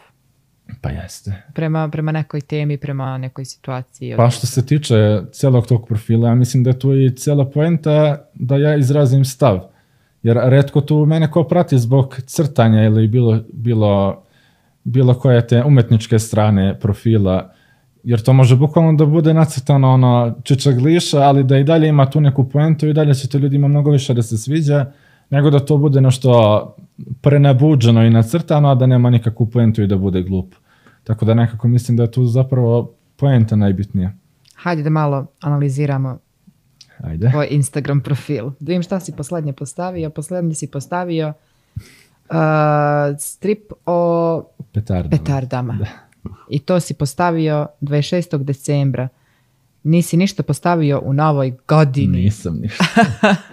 Pa jeste. Prema, prema nekoj temi, prema nekoj situaciji. Pa što se tiče celog tog profila, ja mislim da je tu i cela poenta da ja izrazim stav. Jer redko tu mene ko prati zbog crtanja ili bilo, bilo, bilo koje te umetničke strane profila, jer to može bukvalno da bude nacrtano ono liša, ali da i dalje ima tu neku poentu i dalje će to ljudima mnogo više da se sviđa, nego da to bude nešto prenabuđeno i nacrtano, a da nema nikakvu poentu i da bude glupo. Tako da nekako mislim da je tu zapravo poenta najbitnija. Hajde da malo analiziramo Ajde. tvoj Instagram profil. Da vidim šta si poslednje postavio. Poslednje si postavio uh, strip o petardama. petardama. Da. I to si postavio 26. decembra. Nisi ništa postavio u novoj godini. Nisam ništa.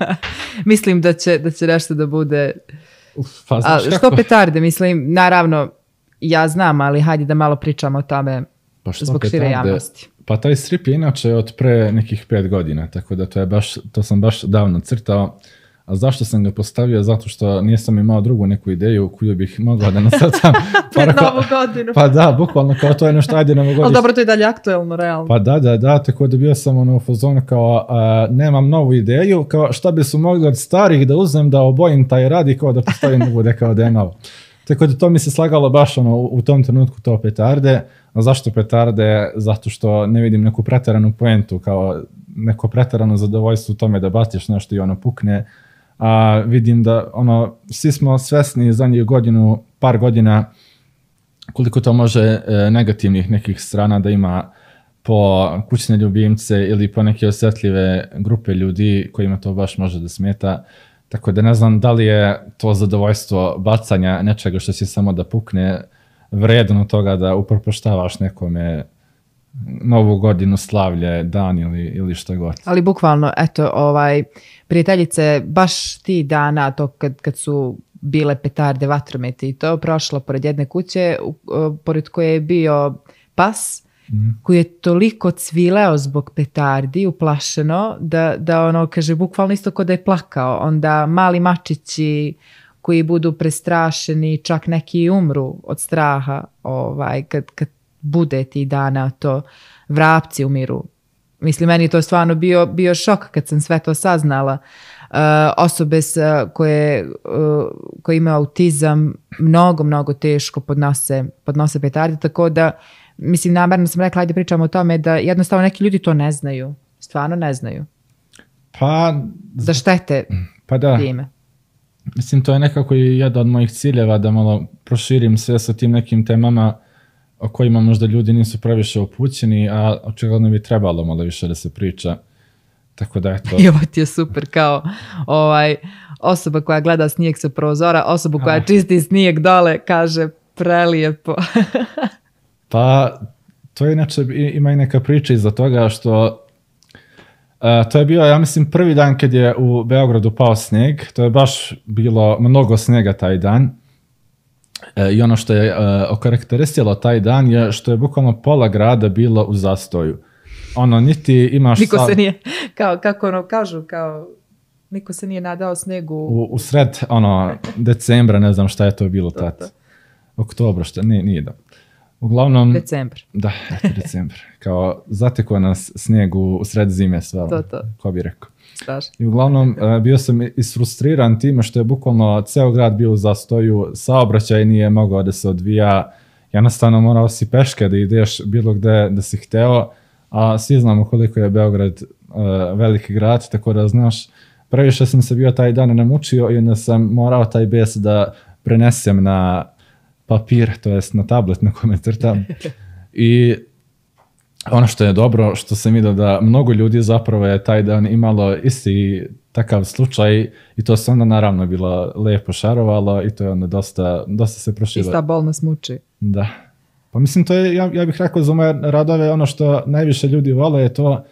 mislim da će, da će nešto da bude... Uf, pa znaš A, što kako? petarde, mislim, naravno, ja znam, ali hajde da malo pričamo o tome pa što zbog šire javnosti. Pa taj strip je inače od pre nekih pet godina, tako da to je baš, to sam baš davno crtao. A zašto sam ga postavio? Zato što nisam imao drugu neku ideju koju bih mogla da nasrtam. Pred pa novu godinu. Pa da, bukvalno kao to je nešto, ajde nam godinu. Ali dobro, to je dalje aktuelno, realno. Pa da, da, da, tako da bio sam ono u fazonu kao, a, nemam novu ideju, kao šta bi su mogli od starih da uzmem da obojim taj rad i kao da postavim da kao da je novo. Tako da to mi se slagalo baš ono, u tom trenutku to petarde. A zašto petarde? Zato što ne vidim neku pretaranu poentu, kao neko pretarano zadovoljstvo u tome da batiš nešto i ono pukne a vidim da ono, svi smo svesni za zadnjih godinu, par godina koliko to može e, negativnih nekih strana da ima po kućne ljubimce ili po neke osjetljive grupe ljudi kojima to baš može da smeta. Tako da ne znam da li je to zadovoljstvo bacanja nečega što će samo da pukne vredno toga da upropoštavaš nekome novu godinu slavlja dan ili, ili šta god. Ali bukvalno, eto, ovaj, prijateljice, baš ti dana, to kad, kad su bile petarde, vatromete i to, prošlo pored jedne kuće, u, u, pored koje je bio pas, Mm. koji je toliko cvileo zbog petardi, uplašeno, da, da ono, kaže, bukvalno isto kao da je plakao. Onda mali mačići koji budu prestrašeni, čak neki umru od straha ovaj, kad, kad bude ti dana to vrapci umiru. Mislim, meni to stvarno bio, bio šok kad sam sve to saznala. Uh, osobe s, uh, koje, uh, koje imaju autizam mnogo, mnogo teško podnose, podnose petarde, tako da mislim, namerno sam rekla, ajde pričamo o tome da jednostavno neki ljudi to ne znaju. Stvarno ne znaju. Pa... Za da štete pa da. time. Mislim, to je nekako i jedan od mojih ciljeva da malo proširim sve sa tim nekim temama o kojima možda ljudi nisu previše opućeni, a očigledno bi trebalo malo više da se priča. Tako da eto. I ovo ti je super kao ovaj, osoba koja gleda snijeg sa prozora, osoba koja a. čisti snijeg dole, kaže prelijepo. pa to je inače ima i neka priča iza toga što Uh, to je bio, ja mislim, prvi dan kad je u Beogradu pao snijeg, to je baš bilo mnogo snijega taj dan E, I ono što je e, okarakteristilo taj dan je što je bukvalno pola grada bilo u zastoju. Ono, niti imaš... Niko se nije, kao, kako ono kažu, kao niko se nije nadao snegu. U, u sred, ono, decembra, ne znam šta je to bilo tad. Oktobra, šta, nije, nije da. Uglavnom... Decembar. Da, decembar. Kao, zateko nas snijeg u, u sred zime, sve. To, to. Ko bi rekao strašno. I uglavnom, e, bio sam isfrustriran time što je bukvalno ceo grad bio u zastoju, saobraćaj nije mogao da se odvija, jednostavno morao si peške da ideš bilo gde da si hteo, a svi znamo koliko je Beograd e, veliki grad, tako da znaš, previše sam se bio taj dan namučio i onda sam morao taj bes da prenesem na papir, to jest na tablet na kome crtam. I ono što je dobro, što sam vidio da mnogo ljudi zapravo je taj dan imalo isti takav slučaj i to se onda naravno bilo lepo šarovalo i to je onda dosta, dosta se proširilo. Ista bolna smuči. Da. Pa mislim to je, ja, ja bih rekao za moje radove, ono što najviše ljudi vole je to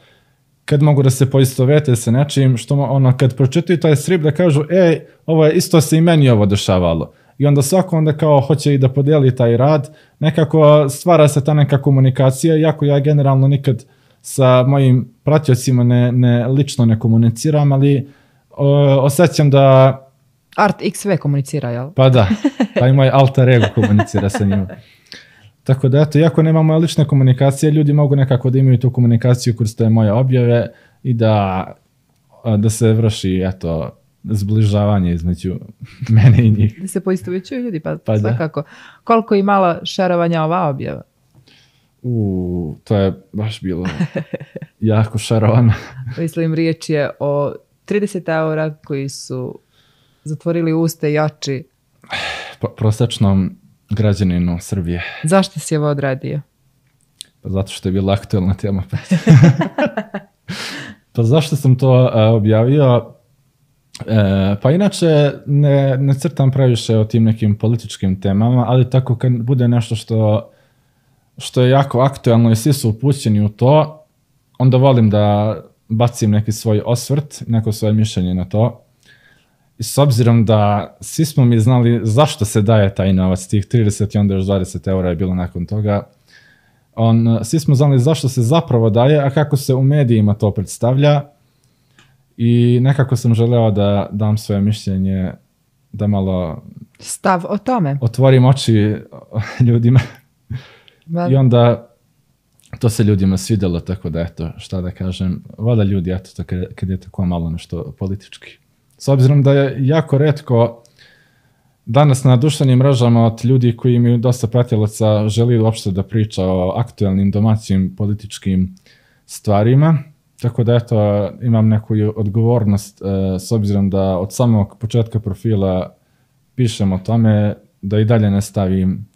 kad mogu da se poistovete sa nečim, što ono kad pročitaju taj strip da kažu, ej, ovo je isto se i meni ovo dešavalo i onda svako onda kao hoće i da podeli taj rad. Nekako stvara se ta neka komunikacija, jako ja generalno nikad sa mojim pratiocima ne, ne lično ne komuniciram, ali o, osjećam da... Art XV komunicira, jel? Pa da, pa i moj alter ego komunicira sa njima. Tako da, eto, iako nema moja lična komunikacija, ljudi mogu nekako da imaju tu komunikaciju kroz te moje objave i da, da se vrši, eto, zbližavanje između mene i njih. Da se poistovećuju ljudi, pa, pa da. svakako. Da. Koliko je imala šerovanja ova objava? U, to je baš bilo jako šarovano. Mislim, riječ je o 30 eura koji su zatvorili uste i oči. prosečnom građaninu Srbije. Zašto si ovo odradio? Pa zato što je bila aktualna tema. pa zašto sam to uh, objavio? E, pa inače ne, ne crtam previše o tim nekim političkim temama, ali tako kad bude nešto što, što je jako aktualno i svi su upućeni u to, onda volim da bacim neki svoj osvrt, neko svoje mišljenje na to. I s obzirom da svi smo mi znali zašto se daje taj novac, tih 30 i onda još 20 eura je bilo nakon toga, on, svi smo znali zašto se zapravo daje, a kako se u medijima to predstavlja, i nekako sam želeo da dam svoje mišljenje, da malo... Stav o tome. Otvorim oči ljudima. Da. I onda to se ljudima svidelo, tako da eto, šta da kažem, vada ljudi, eto, to kad, kad je tako malo nešto politički. S obzirom da je jako redko danas na duštvenim mrežama od ljudi koji imaju dosta pratilaca želi uopšte da priča o aktuelnim domaćim političkim stvarima, Tako da eto, imam neku odgovornost e, s obzirom da od samog početka profila pišem o tome da i dalje ne stavim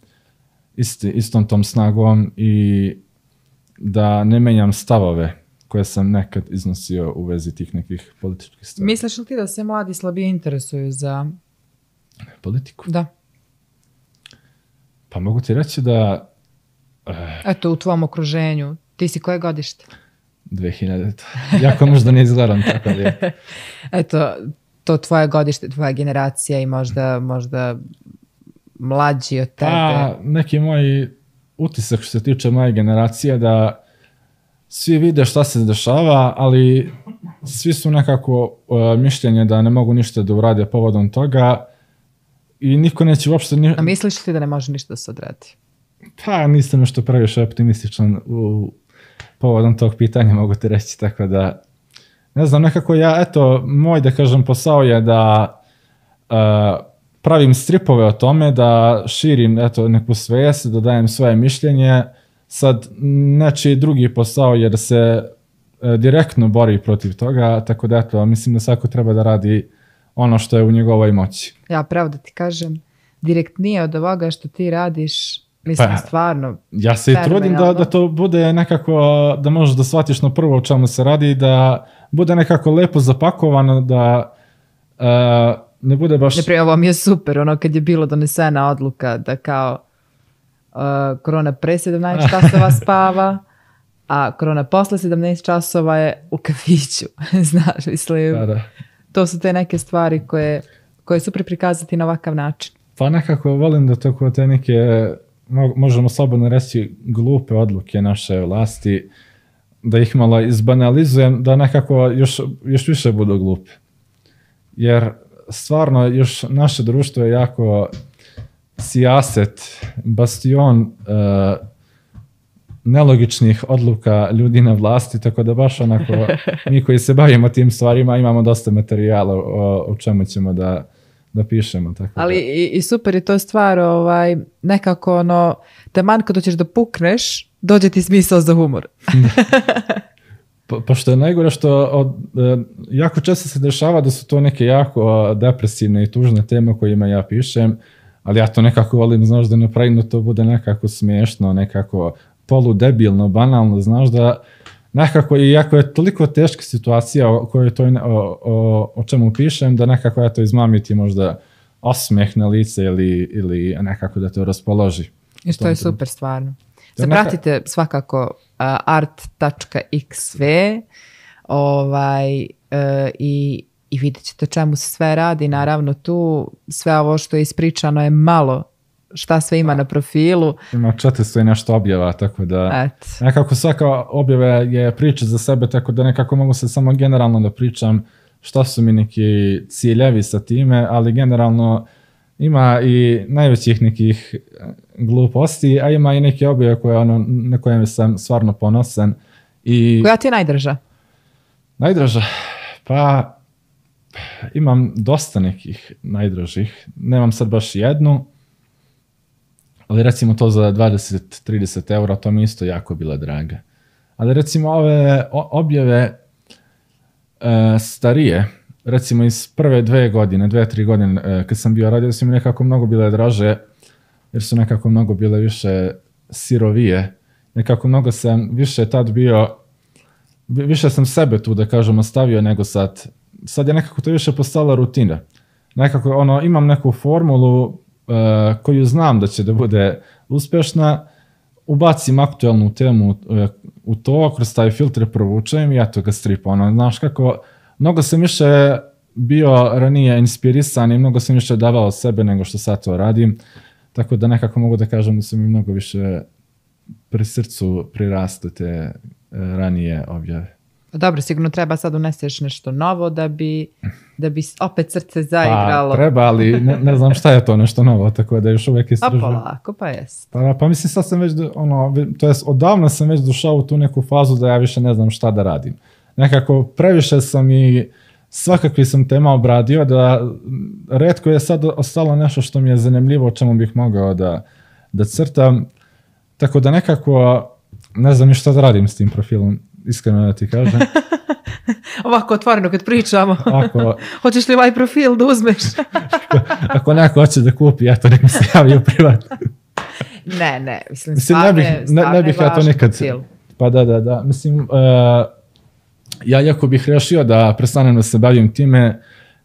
isti, istom tom snagom i da ne menjam stavove koje sam nekad iznosio u vezi tih nekih političkih stvari. Misliš li ti da se mladi slabije interesuju za... Politiku? Da. Pa mogu ti reći da... E... Eto, u tvom okruženju. Ti si koje godište? 2000. Jako možda ne izgledam tako, ali... Je. Eto, to tvoje godište, tvoja generacija i možda, možda mlađi od tebe. Pa, neki moj utisak što se tiče moje generacije da svi vide šta se dešava, ali svi su nekako uh, mišljenje da ne mogu ništa da urade povodom toga i niko neće uopšte... Ni... A misliš li da ne može ništa da se odradi? Pa, nisam nešto previše optimističan u, povodom tog pitanja mogu ti reći, tako da ne znam, nekako ja, eto, moj da kažem posao je da uh, pravim stripove o tome, da širim eto, neku svijest, da dajem svoje mišljenje. Sad, nečiji drugi posao je da se uh, direktno bori protiv toga, tako da eto, mislim da svako treba da radi ono što je u njegovoj moći. Ja pravo da ti kažem, direktnije od ovoga što ti radiš Mislim, pa, stvarno. Ja se trudim da, da to bude nekako, da možeš da shvatiš na prvo o čemu se radi, da bude nekako lepo zapakovano, da uh, ne bude baš... Ne ovo mi je super, ono kad je bilo donesena odluka da kao uh, korona pre 17 časova spava, a korona posle 17 časova je u kafiću, znaš, mislim. Da, da. To su te neke stvari koje, koje su prikazati na ovakav način. Pa nekako volim da to kod te neke možemo slobodno reći, glupe odluke naše vlasti, da ih malo izbanalizujem, da nekako još, još više budu glupe. Jer stvarno još naše društvo je jako sijaset, bastion uh, nelogičnih odluka ljudi na vlasti, tako da baš onako mi koji se bavimo tim stvarima imamo dosta materijala o, o čemu ćemo da da pišemo. Tako Ali da. I, i super je to stvar, ovaj, nekako ono, taman kada ćeš da pukneš, dođe ti smisao za humor. Pa, pa što je najgore što od, e, jako često se dešava da su to neke jako depresivne i tužne teme kojima ja pišem, ali ja to nekako volim, znaš, da napravim da to bude nekako smiješno, nekako poludebilno, banalno, znaš, da nekako, iako je toliko teška situacija o, kojoj to, o, o, o čemu pišem, da nekako to izmamiti možda osmeh na lice ili, ili nekako da to raspoloži. I što je super stvarno. Zapratite neka... svakako uh, art.xv ovaj, uh, i, i vidjet ćete čemu se sve radi. Naravno tu sve ovo što je ispričano je malo šta sve ima na profilu. Ima 400 i nešto objava, tako da Et. nekako svaka objava je priča za sebe, tako da nekako mogu se samo generalno da pričam šta su mi neki ciljevi sa time, ali generalno ima i najvećih nekih eh, gluposti, a ima i neke objave koje ono, na koje sam stvarno ponosan. I... Koja ti je najdraža? Najdraža? Pa imam dosta nekih najdražih. Nemam sad baš jednu, ali recimo to za 20-30 eura, to mi isto jako bila draga. Ali recimo ove objave e, starije, recimo iz prve dve godine, dve, tri godine e, kad sam bio radio, su mi nekako mnogo bile draže, jer su nekako mnogo bile više sirovije. Nekako mnogo sam više tad bio, više sam sebe tu, da kažem, ostavio nego sad. Sad je nekako to više postala rutina. Nekako, ono, imam neku formulu, E, koju znam da će da bude uspešna, ubacim aktuelnu temu e, u to, kroz taj filtre provučem i eto ga strip, ono, znaš kako, mnogo sam više bio ranije inspirisan i mnogo sam više davao sebe nego što sad to radim, tako da nekako mogu da kažem da sam mi mnogo više pri srcu prirastu te e, ranije objave. Pa dobro, sigurno treba sad uneseš nešto novo da bi, da bi opet srce zaigralo. Pa, treba, ali ne, ne znam šta je to nešto novo, tako da još uvek pa istražujem. Pa polako, pa jes. Pa, pa mislim sad sam već, ono, to jest odavno sam već došao u tu neku fazu da ja više ne znam šta da radim. Nekako previše sam i svakakvi sam tema obradio da redko je sad ostalo nešto što mi je zanimljivo o čemu bih mogao da, da crtam. Tako da nekako ne znam ni šta da radim s tim profilom iskreno da ti kažem. Ovako otvoreno kad pričamo. Ako, Hoćeš li ovaj profil da uzmeš? ako neko hoće da kupi, ja to nek mi se javio privatno. ne, ne, mislim, mislim ne bih, ne, ne bih ja to nikad... Profil. Pa da, da, da. Mislim, uh, ja jako bih rešio da prestanem da se bavim time,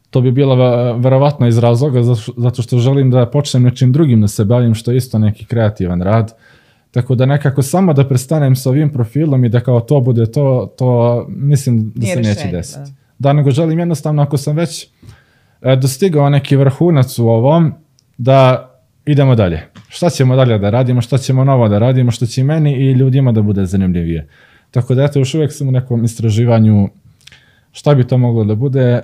to bi bila verovatno iz razloga zato što želim da počnem nečim drugim da se bavim, što je isto neki kreativan rad. Uh, Tako da nekako samo da prestanem sa ovim profilom i da kao to bude to, to mislim da Nije se neće desiti. Da. da, nego želim jednostavno ako sam već e, dostigao neki vrhunac u ovom, da idemo dalje. Šta ćemo dalje da radimo, šta ćemo novo da radimo, što će meni i ljudima da bude zanimljivije. Tako da eto, još uvek sam u nekom istraživanju šta bi to moglo da bude,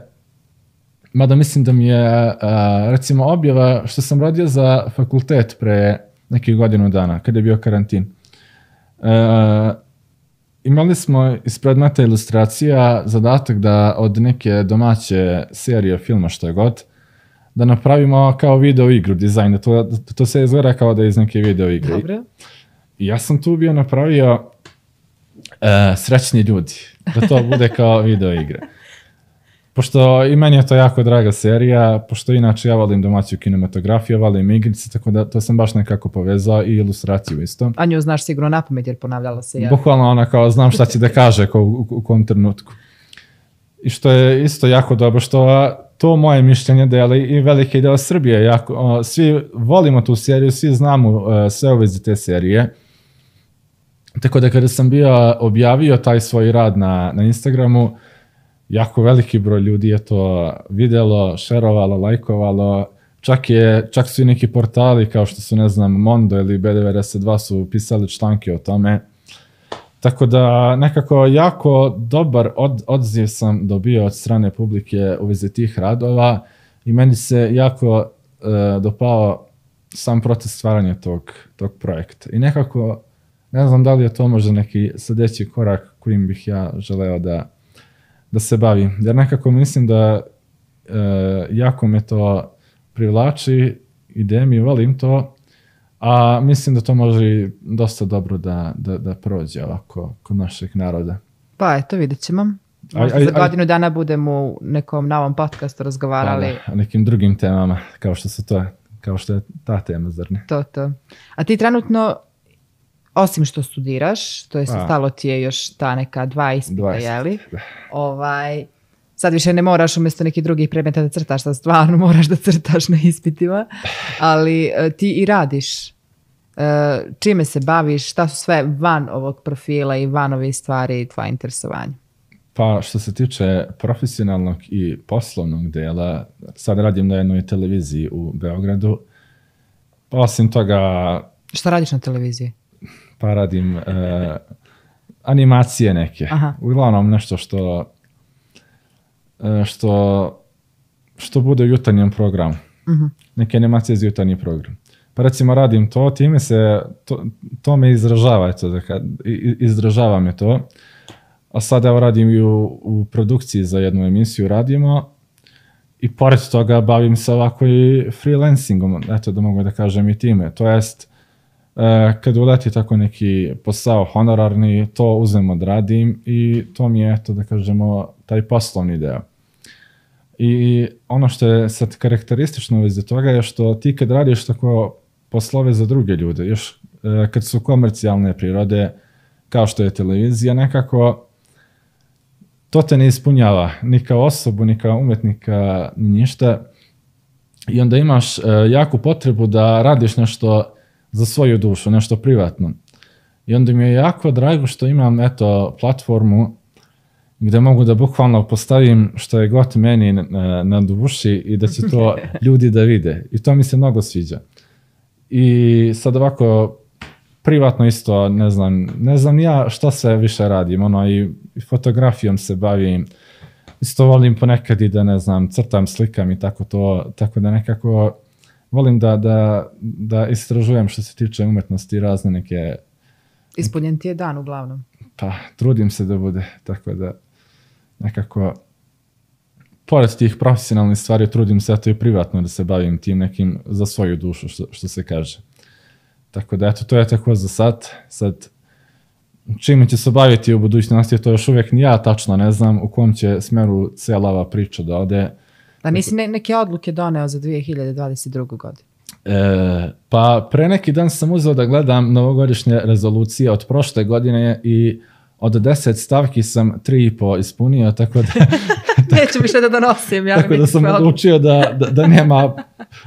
mada mislim da mi je, a, e, recimo, objava što sam radio za fakultet pre nekih godinu dana, kada je bio karantin. E, imali smo iz predmeta ilustracija zadatak da od neke domaće serije filma što je god, da napravimo kao video igru dizajn, da to, to se izgleda kao da je iz neke video igre. Dobro. I ja sam tu bio napravio e, srećni ljudi, da to bude kao video igra pošto i meni je to jako draga serija, pošto inače ja volim domaću kinematografiju, volim igrice, tako da to sam baš nekako povezao i ilustraciju isto. A nju znaš sigurno na pamet jer ponavljala se ja. Bukvalno ona kao znam šta će da kaže ko, u, u kom trenutku. I što je isto jako dobro, što to moje mišljenje deli i veliki deo Srbije. Jako, o, svi volimo tu seriju, svi znamo o, e, sve u vezi te serije. Tako da kada sam bio objavio taj svoj rad na, na Instagramu, jako veliki broj ljudi je to videlo, šerovalo, lajkovalo, čak, je, čak su i neki portali kao što su, ne znam, Mondo ili B92 su pisali članke o tome. Tako da nekako jako dobar od, odziv sam dobio od strane publike u vezi tih radova i meni se jako e, dopao sam proces stvaranja tog, tog projekta. I nekako, ne znam da li je to možda neki sledeći korak kojim bih ja želeo da da se bavi. Jer nekako mislim da e, jako me to privlači, ide mi, volim to, a mislim da to može dosta dobro da, da, da prođe ovako kod našeg naroda. Pa eto, vidit ćemo. Možda aj, aj, za godinu dana budemo u nekom novom podcastu razgovarali. Pa, da, o da, nekim drugim temama, kao što, su to, kao što je ta tema, zar ne? To, to. A ti trenutno osim što studiraš, to je stalo ti je još ta neka dva ispita, 20. jeli? Da. Ovaj, sad više ne moraš umjesto nekih drugih predmeta da crtaš, sad stvarno moraš da crtaš na ispitima, ali e, ti i radiš. E, čime se baviš, šta su sve van ovog profila i van ove stvari i tvoje interesovanje? Pa što se tiče profesionalnog i poslovnog dela, sad radim na jednoj televiziji u Beogradu. Pa, osim toga... Šta radiš na televiziji? pa radim uh, animacije neke. Aha. Uglavnom nešto što e, što što bude u jutarnjem programu. Uh mhm. -huh. Neke animacije za jutarnji program. Pa recimo radim to, time se, to, to me izražava, eto, da kad, izražava me to. A sad evo radim i u, u produkciji za jednu emisiju, radimo i pored toga bavim se ovako i freelancingom, eto da mogu da kažem i time. To jest, E, kad uleti tako neki posao honorarni, to uzmem radim i to mi je, to da kažemo, taj poslovni deo. I ono što je sad karakteristično vezi toga je što ti kad radiš tako poslove za druge ljude, još e, kad su komercijalne prirode, kao što je televizija, nekako to te ne ispunjava, ni kao osobu, ni kao umetnika, ni ništa. I onda imaš e, jaku potrebu da radiš nešto za svoju dušu, nešto privatno. I onda mi je jako drago što imam eto platformu gde mogu da bukvalno postavim što je god meni na, e, na duši i da će to ljudi da vide. I to mi se mnogo sviđa. I sad ovako privatno isto, ne znam, ne znam ja šta sve više radim, ono i fotografijom se bavim, isto volim ponekad i da ne znam, crtam, slikam i tako to, tako da nekako volim da, da, da istražujem što se tiče umetnosti i razne neke... Ispunjen ti je dan uglavnom. Pa, trudim se da bude, tako da nekako pored tih profesionalnih stvari trudim se eto i privatno da se bavim tim nekim za svoju dušu što, što se kaže. Tako da eto to je tako za sad. Sad čime će se baviti u budućnosti to još uvek ni ja tačno ne znam u kom će smeru cijela ova priča da ode Da pa nisi ne, neke odluke doneo za 2022. godinu? E, pa pre neki dan sam uzeo da gledam novogodišnje rezolucije od prošle godine i od 10 stavki sam 3,5 ispunio, tako da... tako, Neću više da donosim. Ja tako da sam odlučio da, da, da, nema,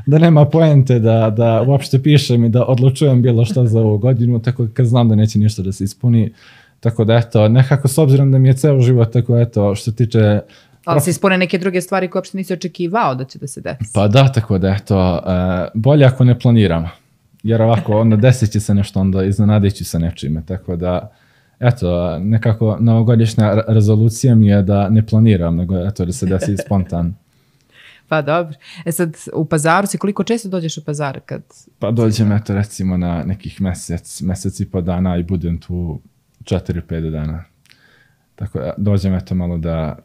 da nema poente, da, da uopšte pišem i da odlučujem bilo šta za ovu godinu, tako kad da znam da neće ništa da se ispuni. Tako da eto, nekako s obzirom da mi je ceo život tako eto, što tiče Ali se ispune neke druge stvari koje uopšte nisi očekivao da će da se desi. Pa da, tako da, eto, e, bolje ako ne planiramo. Jer ovako, onda desit će se nešto, onda iznenadići se nečime. Tako da, eto, nekako novogodišnja rezolucija mi je da ne planiram, nego eto, da se desi spontan. Pa dobro. E sad, u pazaru si, koliko često dođeš u pazar kad... Pa dođem, eto, recimo na nekih mesec, mesec i po dana i budem tu 4-5 dana. Tako da dođem, eto, malo da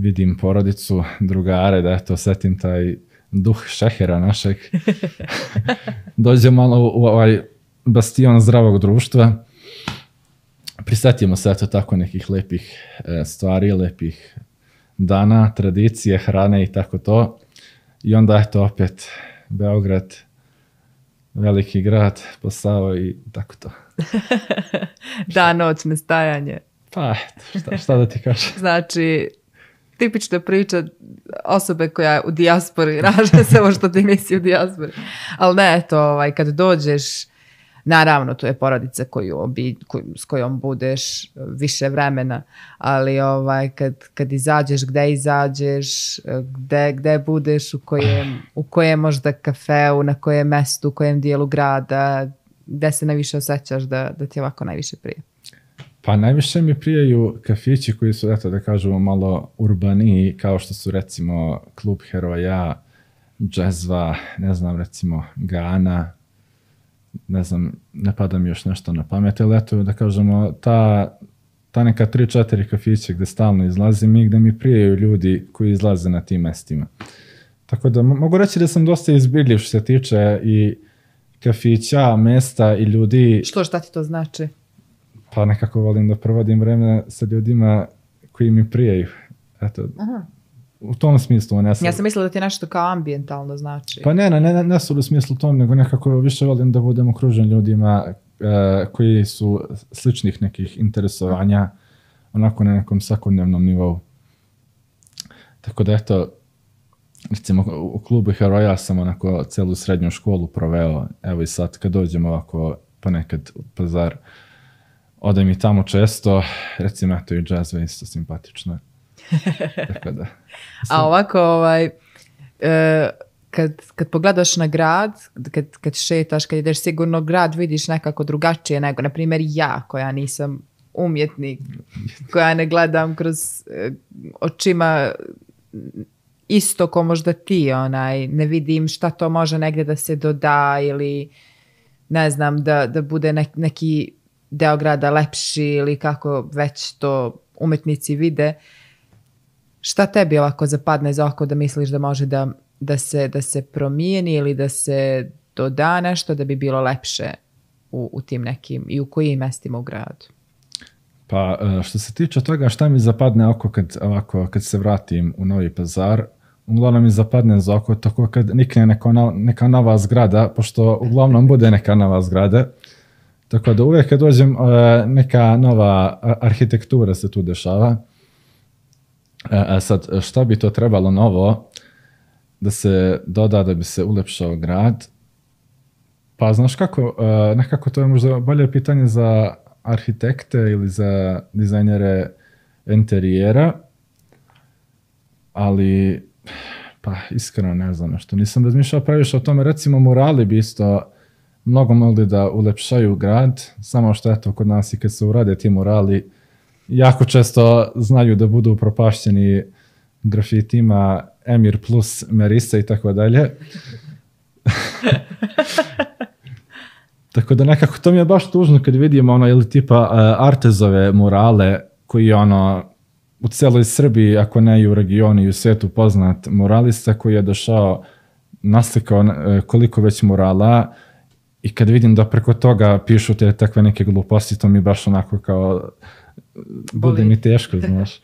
vidim porodicu, drugare, da eto, setim taj duh šehera našeg. Dođe malo u ovaj bastion zdravog društva. Prisetimo se eto tako nekih lepih e, stvari, lepih dana, tradicije, hrane i tako to. I onda eto opet Beograd, veliki grad, posao i tako to. da, noć, nestajanje. Pa, eto, šta, šta da ti kažem. znači, tipična priča osobe koja je u dijaspori raža ovo što ti nisi u dijaspori. Ali ne, eto, ovaj, kad dođeš, naravno tu je porodica koju obi, koju, s kojom budeš više vremena, ali ovaj, kad, kad izađeš, gde izađeš, gde, gde budeš, u kojem, u kojem možda kafeu, na kojem mestu, u kojem dijelu grada, gde se najviše osjećaš da, da ti ovako najviše prije. Pa najviše mi prijaju kafići koji su, eto da kažemo, malo urbaniji, kao što su recimo Klub heroja, Džezva, ne znam, recimo Gana, ne znam, ne pada mi još nešto na pamet, ali eto da kažemo, ta, ta neka 3-4 kafića gde stalno izlazim i gde mi prijaju ljudi koji izlaze na tim mestima. Tako da mogu reći da sam dosta izbirljiv što se tiče i kafića, mesta i ljudi. Što, šta ti to znači? Pa nekako volim da provodim vreme sa ljudima koji mi prijaju. Eto, Aha. U tom smislu, ne sam... Ja sam mislila da ti nešto kao ambientalno znači. Pa ne, ne, ne, ne su u smislu tom, nego nekako više volim da budem okružen ljudima e, koji su sličnih nekih interesovanja, onako na nekom svakodnevnom nivou. Tako da eto, recimo u klubu Heroja sam onako celu srednju školu proveo, evo i sad kad dođem ovako ponekad u pazar, uh, odem i tamo često, recimo eto i džazve isto simpatično. Tako da. A ovako ovaj, e, kad, kad pogledaš na grad, kad, kad šetaš, kad ideš sigurno grad vidiš nekako drugačije nego, na primjer ja koja nisam umjetnik, koja ne gledam kroz e, očima isto ko možda ti, onaj, ne vidim šta to može negde da se doda ili ne znam, da, da bude neki deo grada lepši ili kako već to umetnici vide. Šta tebi ovako zapadne za oko da misliš da može da, da, se, da se promijeni ili da se doda nešto da bi bilo lepše u, u tim nekim i u kojim mestima u gradu? Pa e, što se tiče toga šta mi zapadne oko kad, ovako, kad se vratim u Novi Pazar, uglavnom mi zapadne za oko tako kad nikne neko, neka nova zgrada, pošto uglavnom bude neka nova zgrada, Tako da uvek kad dođem, e, neka nova arhitektura se tu dešava. E, a sad, šta bi to trebalo novo da se doda da bi se ulepšao grad? Pa znaš kako, e, nekako to je možda bolje pitanje za arhitekte ili za dizajnjere interijera, ali pa iskreno ne znam što nisam razmišljao previše o tome, recimo murali bi isto mnogo mogli da ulepšaju grad, samo što eto kod nas i kad se urade ti murali, jako često znaju da budu propašćeni grafitima Emir plus Merisa i tako dalje. Tako da nekako to mi je baš tužno kad vidim ono ili tipa uh, Artezove murale koji je ono u celoj Srbiji, ako ne i u regioni i u svetu poznat muralista koji je došao naslikao uh, koliko već murala uh, i kad vidim da preko toga pišu te takve neke gluposti, to mi baš onako kao bude mi teško, znaš.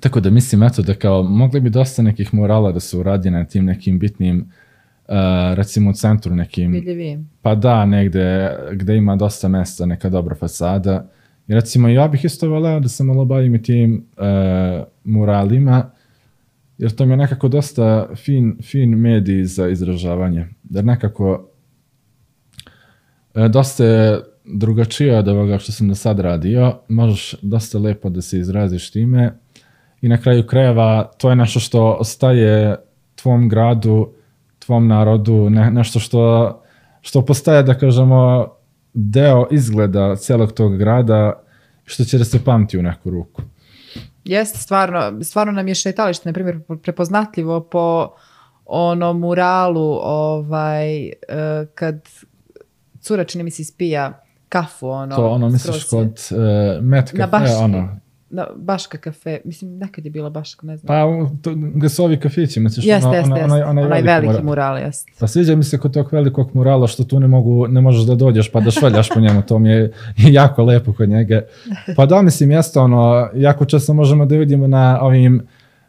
Tako da mislim, eto, da kao mogli bi dosta nekih morala da se uradi na tim nekim bitnim Uh, recimo u centru nekim. Vidljivim. Pa da, negde gde ima dosta mesta, neka dobra fasada. I recimo ja bih isto voleo da se malo bavim i tim uh, muralima, jer to mi je nekako dosta fin, fin medij za izražavanje. Jer nekako E, dosta je drugačija od ovoga što sam do sad radio. Možeš dosta lepo da se izraziš time i na kraju krajeva to je nešto što ostaje tvom gradu, tvom narodu, ne, nešto što, što postaje, da kažemo, deo izgleda celog tog grada što će da se pamti u neku ruku. Jeste, stvarno, stvarno nam je šetalište, na primjer, prepoznatljivo po onom muralu ovaj, e, kad, cura čini mi se ispija kafu, ono. To, ono, misliš kod uh, e, Met Cafe, e, ono. Na Baška kafe, mislim, nekad je bila Baška, ne znam. Pa, to, gde su ovi kafići, misliš, jest, ona, jest, ona, ona, onaj, onaj veliki mural. mural jest. Pa sviđa mi se kod tog velikog murala što tu ne, mogu, ne možeš da dođeš pa da švaljaš po njemu, to mi je jako lepo kod njega. Pa da, mislim, jeste ono, jako često možemo da vidimo na ovim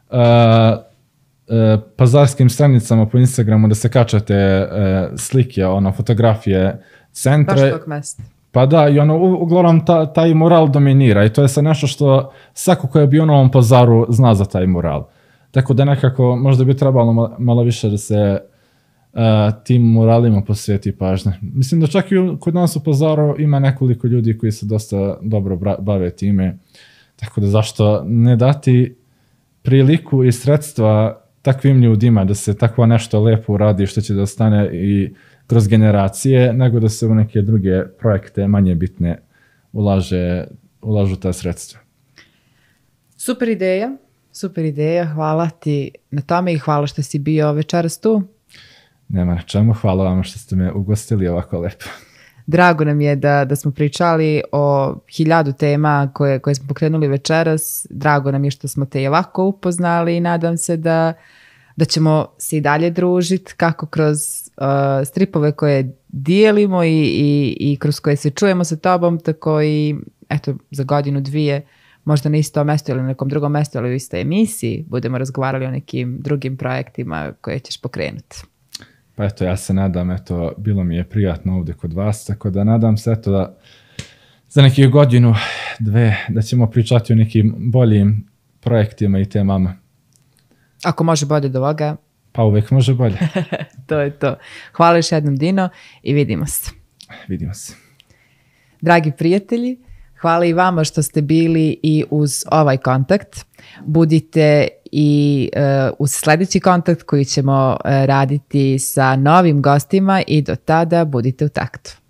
uh, uh, pazarskim stranicama po Instagramu da se kačate uh, slike, ono, fotografije, centre. Baš mesta. Pa da, i ono, uglavnom ta, taj moral dominira i to je sad nešto što svako ko je bio na ovom pazaru zna za taj moral. Tako da nekako možda bi trebalo malo više da se uh, tim moralima posveti pažnje. Mislim da čak i kod nas u pazaru ima nekoliko ljudi koji se dosta dobro bave time. Tako da zašto ne dati priliku i sredstva takvim ljudima da se takvo nešto lepo uradi što će da ostane i uh, kroz generacije, nego da se u neke druge projekte manje bitne ulaže, ulažu ta sredstva. Super ideja, super ideja, hvala ti na tome i hvala što si bio večeras tu. Nema na čemu, hvala vam što ste me ugostili ovako lepo. Drago nam je da, da smo pričali o hiljadu tema koje, koje smo pokrenuli večeras. Drago nam je što smo te i ovako upoznali i nadam se da, da ćemo se i dalje družiti kako kroz uh, stripove koje dijelimo i, i, i kroz koje se čujemo sa tobom, tako i eto, za godinu, dvije, možda na isto mesto ili na nekom drugom mestu, ali u istoj emisiji budemo razgovarali o nekim drugim projektima koje ćeš pokrenuti. Pa eto, ja se nadam, eto, bilo mi je prijatno ovde kod vas, tako da nadam se, eto, da za nekih godinu, dve, da ćemo pričati o nekim boljim projektima i temama. Ako može bolje do ovoga, Pa uvek može bolje. to je to. Hvala još jednom Dino i vidimo se. Vidimo se. Dragi prijatelji, hvala i vama što ste bili i uz ovaj kontakt. Budite i uh, uz sledeći kontakt koji ćemo uh, raditi sa novim gostima i do tada budite u taktu.